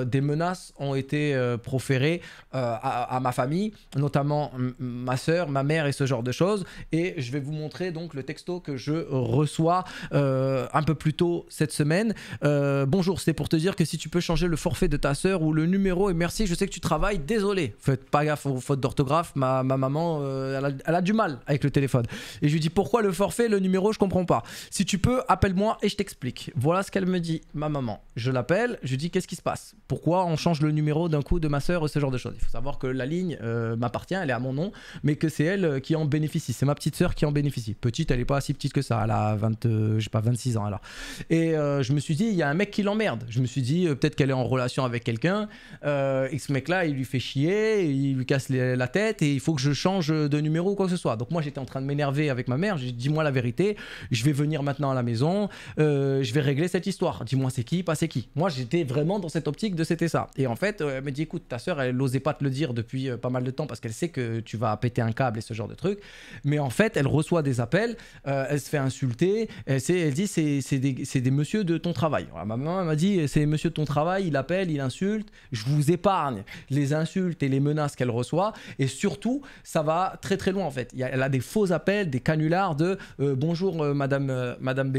des menaces ont été proférées à, à ma famille, notamment ma soeur, ma mère et ce genre de choses. Et je vais vous montrer donc le texto que je reçois euh, un peu plus tôt cette semaine. Euh, bonjour, c'est pour te dire que si tu peux changer le forfait de ta sœur ou le numéro, et merci, je sais que tu travailles, désolé. Faites pas gaffe aux fautes d'orthographe, ma, maman, euh, elle, a, du mal avec le téléphone. Et je lui dis, pourquoi le forfait, le numéro, je comprends pas. Si tu peux, appelle-moi et je t'explique. Voilà ce qu'elle me dit, ma maman. Je l'appelle, je lui dis, qu'est-ce qui se passe Pourquoi on change le numéro d'un coup de ma sœur, ce genre de choses Il faut savoir que la ligne m'appartient, elle est à mon nom, mais que c'est elle qui en bénéficie. C'est ma petite sœur qui en bénéficie. Petite, elle est pas si petite que ça, elle a 20, j'ai pas 26 ans alors. Et euh, je me suis dit, il y a un mec qui l'emmerde. Je me suis dit, euh, peut-être qu'elle est en relation avec quelqu'un, euh, et ce mec-là, il lui fait chier, il lui casse la tête, et il faut que je change de numéro ou quoi que ce soit. Donc moi, j'étais en train de m'énerver avec ma mère, j'ai dit, dis-moi la vérité, je vais venir maintenant à la maison, je vais régler cette histoire. Dis-moi c'est qui, pas c'est qui. Moi, j'étais vraiment dans cette optique de c'était ça. Et en fait, elle me dit, écoute, ta soeur, elle n'osait pas te le dire depuis pas mal de temps parce qu'elle sait que tu vas péter un câble et ce genre de truc. Mais en fait, elle reçoit des appels, elle se fait insulter, elle elle dit c'est, des, c'est messieurs de ton travail. ma maman m'a dit c'est monsieur de ton travail, il appelle, il insulte. Je vous épargne les insultes et les menaces qu'elle reçoit. Et surtout, ça va très très loin en fait. elle a des faux appels, des canulars de euh, bonjour euh, madame, euh, madame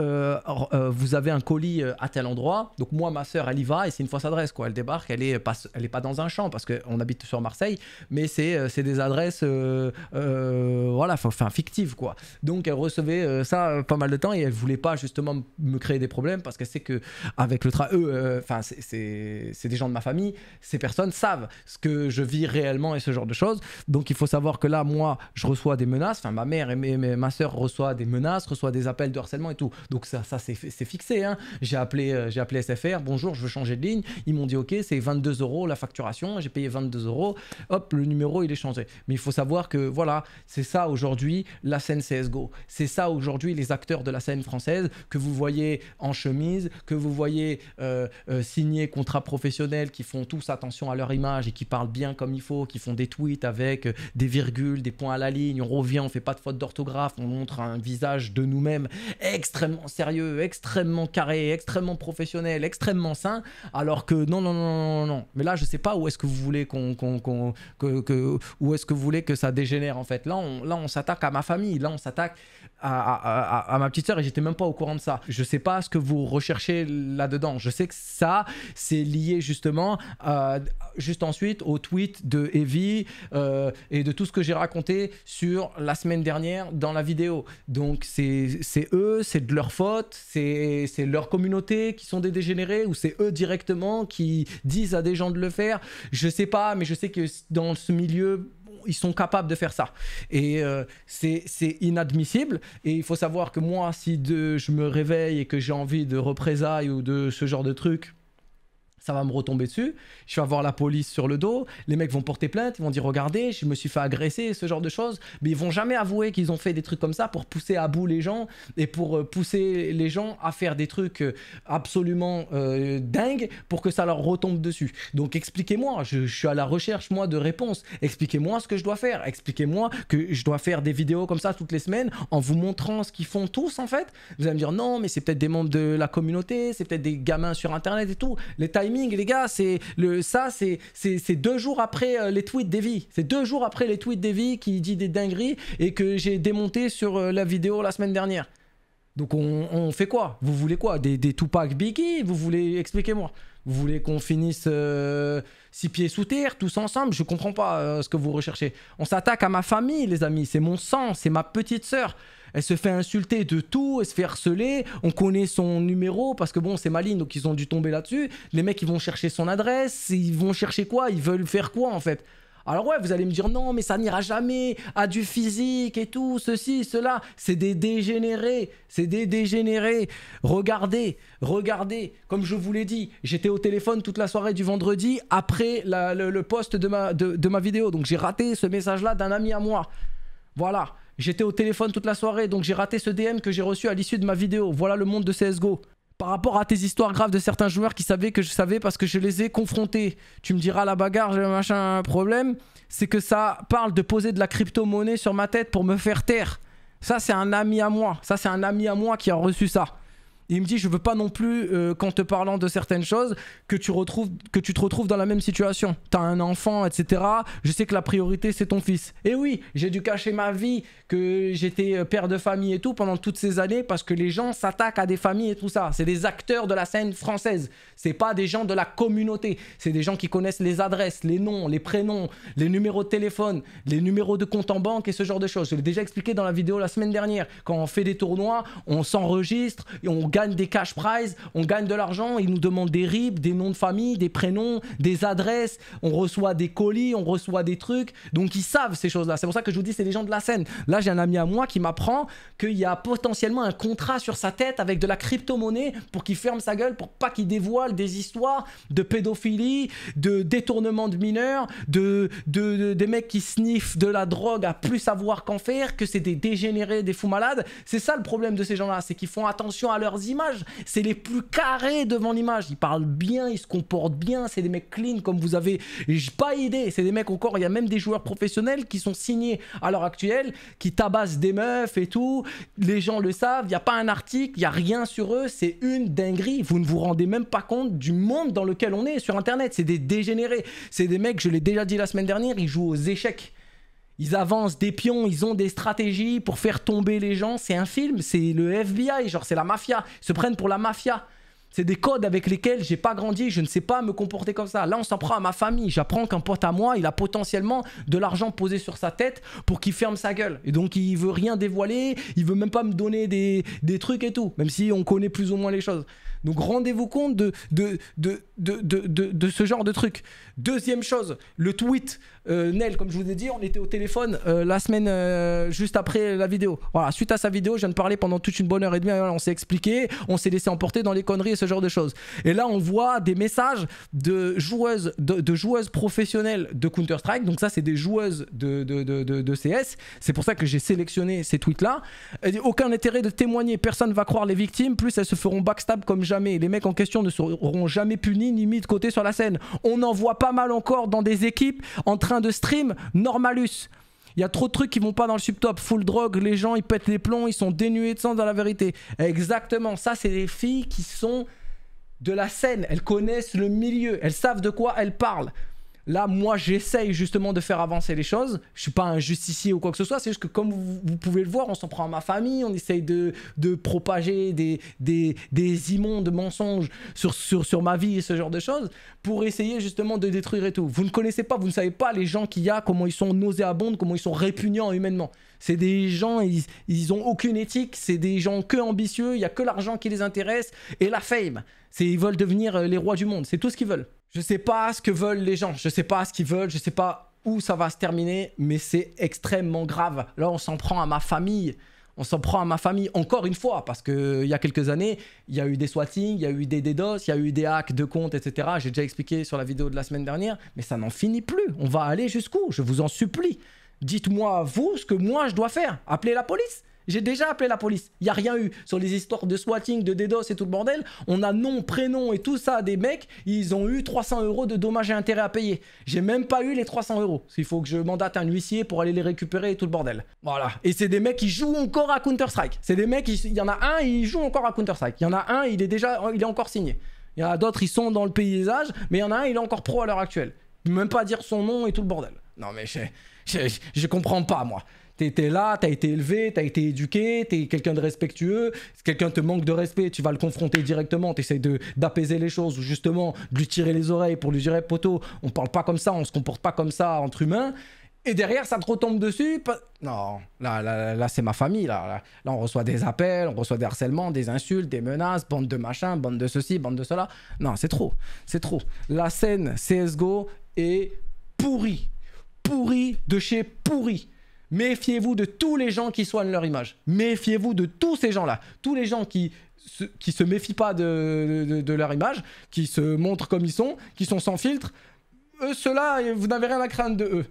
euh, euh, vous avez un colis euh, à tel endroit, donc moi, ma sœur elle y va et c'est une fausse adresse, quoi. Elle débarque, elle est pas, elle pas dans un champ parce qu'on habite sur Marseille, mais c'est des adresses, voilà, enfin fictives, quoi. Donc elle recevait ça pas mal de temps et elle voulait pas justement me créer des problèmes parce qu'elle sait que avec le tra, eux, enfin, c'est des gens de ma famille, ces personnes savent ce que je vis réellement et ce genre de choses. Donc il faut savoir que là, moi, je reçois des menaces, enfin, ma mère et ma sœur reçoit des menaces, reçoit des appels de harcèlement et tout. Donc ça, ça c'est fixé. Hein. J'ai appelé, euh, j'ai appelé SFR, bonjour, je veux changer de ligne. Ils m'ont dit ok, c'est 22 euros la facturation, j'ai payé 22 euros. Hop, le numéro il est changé. Mais il faut savoir que voilà, c'est ça aujourd'hui la scène CSGO. C'est ça aujourd'hui les acteurs de la scène française que vous voyez en chemise, que vous voyez euh, euh, signer contrat professionnel, qui font tous attention à leur image et qui parlent bien comme il faut, qui font des tweets avec des virgules, des points à la ligne, on revient, on fait pas de faute d'orthographe, on montre un visage de nous-mêmes extrêmement sérieux, extrêmement carré, extrêmement professionnel, extrêmement sain, alors que non, non, non, non, non. Mais là, je sais pas où est-ce que vous voulez qu'on, que, où est-ce que vous voulez que ça dégénère en fait. Là, on, là, on s'attaque à ma famille, là, on s'attaque à, ma petite sœur et j'étais même pas au courant de ça. Je sais pas ce que vous recherchez là-dedans. Je sais que ça, c'est lié justement, euh, juste ensuite au tweet de Evie euh, et de tout ce que j'ai raconté sur la semaine dernière dans la vidéo. Donc c'est eux, c'est de leur leur faute, c'est leur communauté qui sont des dégénérés, ou c'est eux directement qui disent à des gens de le faire. Je sais pas, mais je sais que dans ce milieu, ils sont capables de faire ça. Et euh, c'est inadmissible. Et il faut savoir que moi, si de, je me réveille et que j'ai envie de représailles ou de ce genre de trucs, ça va me retomber dessus. Je vais avoir la police sur le dos. Les mecs vont porter plainte, ils vont dire regardez, je me suis fait agresser, ce genre de choses. Mais ils vont jamais avouer qu'ils ont fait des trucs comme ça pour pousser à bout les gens et pour euh, pousser les gens à faire des trucs euh, absolument euh, dingues pour que ça leur retombe dessus. Donc expliquez-moi, je, je, suis à la recherche moi de réponses. Expliquez-moi ce que je dois faire. Expliquez-moi que je dois faire des vidéos comme ça toutes les semaines en vous montrant ce qu'ils font tous en fait. Vous allez me dire non, mais c'est peut-être des membres de la communauté, c'est peut-être des gamins sur internet et tout. Les timings les gars. C'est le ça, c'est c'est deux jours après euh, les tweets d'Evie. C'est deux jours après les tweets d'Evie qui dit des dingueries et que j'ai démonté sur euh, la vidéo la semaine dernière. Donc on, fait quoi Vous voulez quoi Des, des Tupac Biggie Vous voulez Expliquez-moi. Vous voulez qu'on finisse euh, six pieds sous terre, tous ensemble Je comprends pas ce que vous recherchez. On s'attaque à ma famille, les amis. C'est mon sang, c'est ma petite sœur elle se fait insulter de tout, elle se fait harceler, on connaît son numéro parce que bon, c'est maligne donc ils ont dû tomber là-dessus. Les mecs, ils vont chercher son adresse, ils vont chercher quoi Ils veulent faire quoi en fait alors ouais, vous allez me dire non, mais ça n'ira jamais à ah, du physique et tout, ceci, cela. C'est des dégénérés, c'est des dégénérés. Regardez, regardez, comme je vous l'ai dit, j'étais au téléphone toute la soirée du vendredi après le, poste post de ma, de ma vidéo. Donc j'ai raté ce message-là d'un ami à moi. Voilà. J'étais au téléphone toute la soirée, donc j'ai raté ce DM que j'ai reçu à l'issue de ma vidéo. Voilà le monde de CSGO. Par rapport à tes histoires graves de certains joueurs qui savaient que je savais parce que je les ai confrontés. Tu me diras la bagarre, le machin, problème. C'est que ça parle de poser de la crypto-monnaie sur ma tête pour me faire taire. Ça, c'est un ami à moi. Ça, c'est un ami à moi qui a reçu ça il me dit je veux pas non plus euh, qu'en te parlant de certaines choses que tu, retrouves, que tu te retrouves dans la même situation. T'as un enfant, etc. Je sais que la priorité c'est ton fils. Et oui, j'ai dû cacher ma vie, que j'étais euh, père de famille et tout pendant toutes ces années parce que les gens s'attaquent à des familles et tout ça. C'est des acteurs de la scène française. C'est pas des gens de la communauté. C'est des gens qui connaissent les adresses, les noms, les prénoms, les numéros de téléphone, les numéros de compte en banque et ce genre de choses. Je l'ai déjà expliqué dans la vidéo la semaine dernière. Quand on fait des tournois, on s'enregistre et on gagne des cash prizes, on gagne de l'argent, ils nous demandent des ribes, des noms de famille, des prénoms, des adresses, on reçoit des colis, on reçoit des trucs. Donc ils savent ces choses-là. C'est pour ça que je vous dis, c'est les gens de la scène. Là, j'ai un ami à moi qui m'apprend qu'il y a potentiellement un contrat sur sa tête avec de la crypto-monnaie pour qu'il ferme sa gueule, pour pas qu'il dévoile des histoires de pédophilie, de détournement de mineurs, de, de, des mecs qui sniffent de la drogue à plus savoir qu'en faire, que c'est des dégénérés, des fous malades. C'est ça le problème de ces gens-là, c'est qu'ils font attention à leurs idées c'est les plus carrés devant l'image. Ils parlent bien, ils se comportent bien. C'est des mecs clean comme vous avez pas idée. C'est des mecs encore, il y a même des joueurs professionnels qui sont signés à l'heure actuelle, qui tabassent des meufs et tout. Les gens le savent, il n'y a pas un article, il n'y a rien sur eux. C'est une dinguerie. Vous ne vous rendez même pas compte du monde dans lequel on est sur Internet. C'est des dégénérés. C'est des mecs, je l'ai déjà dit la semaine dernière, ils jouent aux échecs. Ils avancent des pions, ils ont des stratégies pour faire tomber les gens. C'est un film, c'est le FBI, genre c'est la mafia. Ils se prennent pour la mafia. C'est des codes avec lesquels j'ai pas grandi, je ne sais pas me comporter comme ça. Là, on s'en prend à ma famille. J'apprends qu'un pote à moi, il a potentiellement de l'argent posé sur sa tête pour qu'il ferme sa gueule. Et donc, il veut rien dévoiler, il veut même pas me donner des, trucs et tout, même si on connaît plus ou moins les choses. Donc, rendez-vous compte de, de, de, ce genre de trucs. Deuxième chose, le tweet. Euh, Nel, comme je vous ai dit, on était au téléphone euh, la semaine euh, juste après la vidéo. Voilà, suite à sa vidéo, je viens de parler pendant toute une bonne heure et demie. on s'est expliqué, on s'est laissé emporter dans les conneries et ce genre de choses. Et là, on voit des messages de joueuses, de, joueuses professionnelles de Counter-Strike. Donc, ça, c'est des joueuses de, de, de CS. C'est pour ça que j'ai sélectionné ces tweets-là. Aucun intérêt de témoigner, personne va croire les victimes, plus elles se feront backstab comme jamais. Les mecs en question ne seront jamais punis ni mis de côté sur la scène. On pas pas mal encore dans des équipes en train de stream Normalus. Il y a trop de trucs qui vont pas dans le subtop. Full drogue, les gens ils pètent les plombs, ils sont dénués de sens dans la vérité. Exactement, ça c'est des filles qui sont de la scène, elles connaissent le milieu, elles savent de quoi elles parlent. Là, moi, j'essaye justement de faire avancer les choses. Je suis pas un justicier ou quoi que ce soit. C'est juste que, comme vous, pouvez le voir, on s'en prend à ma famille. On essaye de, de propager des, des, des immondes mensonges sur, sur ma vie et ce genre de choses pour essayer justement de détruire et tout. Vous ne connaissez pas, vous ne savez pas les gens qu'il y a, comment ils sont nauséabondes, comment ils sont répugnants humainement. C'est des gens, ils, n'ont ont aucune éthique, c'est des gens que ambitieux, il y a que l'argent qui les intéresse et la fame. C'est ils veulent devenir euh, les rois du monde, c'est tout ce qu'ils veulent. Je sais pas ce que veulent les gens, je sais pas ce qu'ils veulent, je sais pas où ça va se terminer, mais c'est extrêmement grave. Là, on s'en prend à ma famille. On s'en prend à ma famille encore une fois parce qu'il y a quelques années, il y a eu des swattings, il y a eu des DDoS, il y a eu des hacks de comptes, etc. J'ai déjà expliqué sur la vidéo de la semaine dernière, mais ça n'en finit plus. On va aller jusqu'où Je vous en supplie dites-moi vous ce que moi je dois faire. Appelez la police. J'ai déjà appelé la police. Il n'y a rien eu. Sur les histoires de swatting, de DDoS et tout le bordel, on a nom, prénom et tout ça des mecs. Ils ont eu 300 euros de dommages et intérêts à payer. J'ai même pas eu les 300 euros. Il faut que je mandate un huissier pour aller les récupérer et tout le bordel. Voilà. Et c'est des mecs qui jouent encore à Counter-Strike. C'est des mecs, il y en a un, il joue encore à Counter-Strike. Il y en a un, il est déjà, il est encore signé. Il y en a d'autres, ils sont dans le paysage, mais il y en a un, il est encore pro à l'heure actuelle. Même pas dire son nom et tout le bordel. Non mais je, comprends pas, moi. T'étais là, t'as été élevé, t'as été éduqué, t'es quelqu'un de respectueux. Si quelqu'un te manque de respect, tu vas le confronter directement, t'essayes d'apaiser les choses ou justement de lui tirer les oreilles pour lui dire poteau, on parle pas comme ça, on se comporte pas comme ça entre humains. Et derrière, ça te retombe dessus. Non, là, là, là c'est ma famille. Là. là, on reçoit des appels, on reçoit des harcèlements, des insultes, des menaces, bande de machin, bande de ceci, bande de cela. Non, c'est trop. C'est trop. La scène CSGO est pourrie pourri de chez pourri. Méfiez-vous de tous les gens qui soignent leur image. Méfiez-vous de tous ces gens-là. Tous les gens qui se, qui se méfient pas de, leur image, qui se montrent comme ils sont, qui sont sans filtre. Eux, ceux-là, vous n'avez rien à craindre de eux.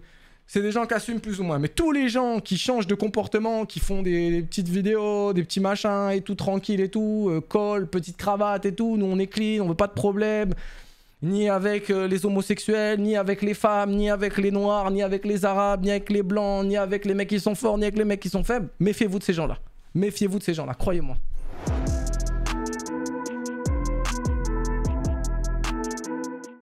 C'est des gens qui assument plus ou moins. Mais tous les gens qui changent de comportement, qui font des, petites vidéos, des petits machins et tout tranquille et tout, euh, col, petite cravate et tout, nous on est clean, on veut pas de problème ni avec euh, les homosexuels, ni avec les femmes, ni avec les noirs, ni avec les arabes, ni avec les blancs, ni avec les mecs qui sont forts, ni avec les mecs qui sont faibles. Méfiez-vous de ces gens-là. Méfiez-vous de ces gens-là, croyez-moi.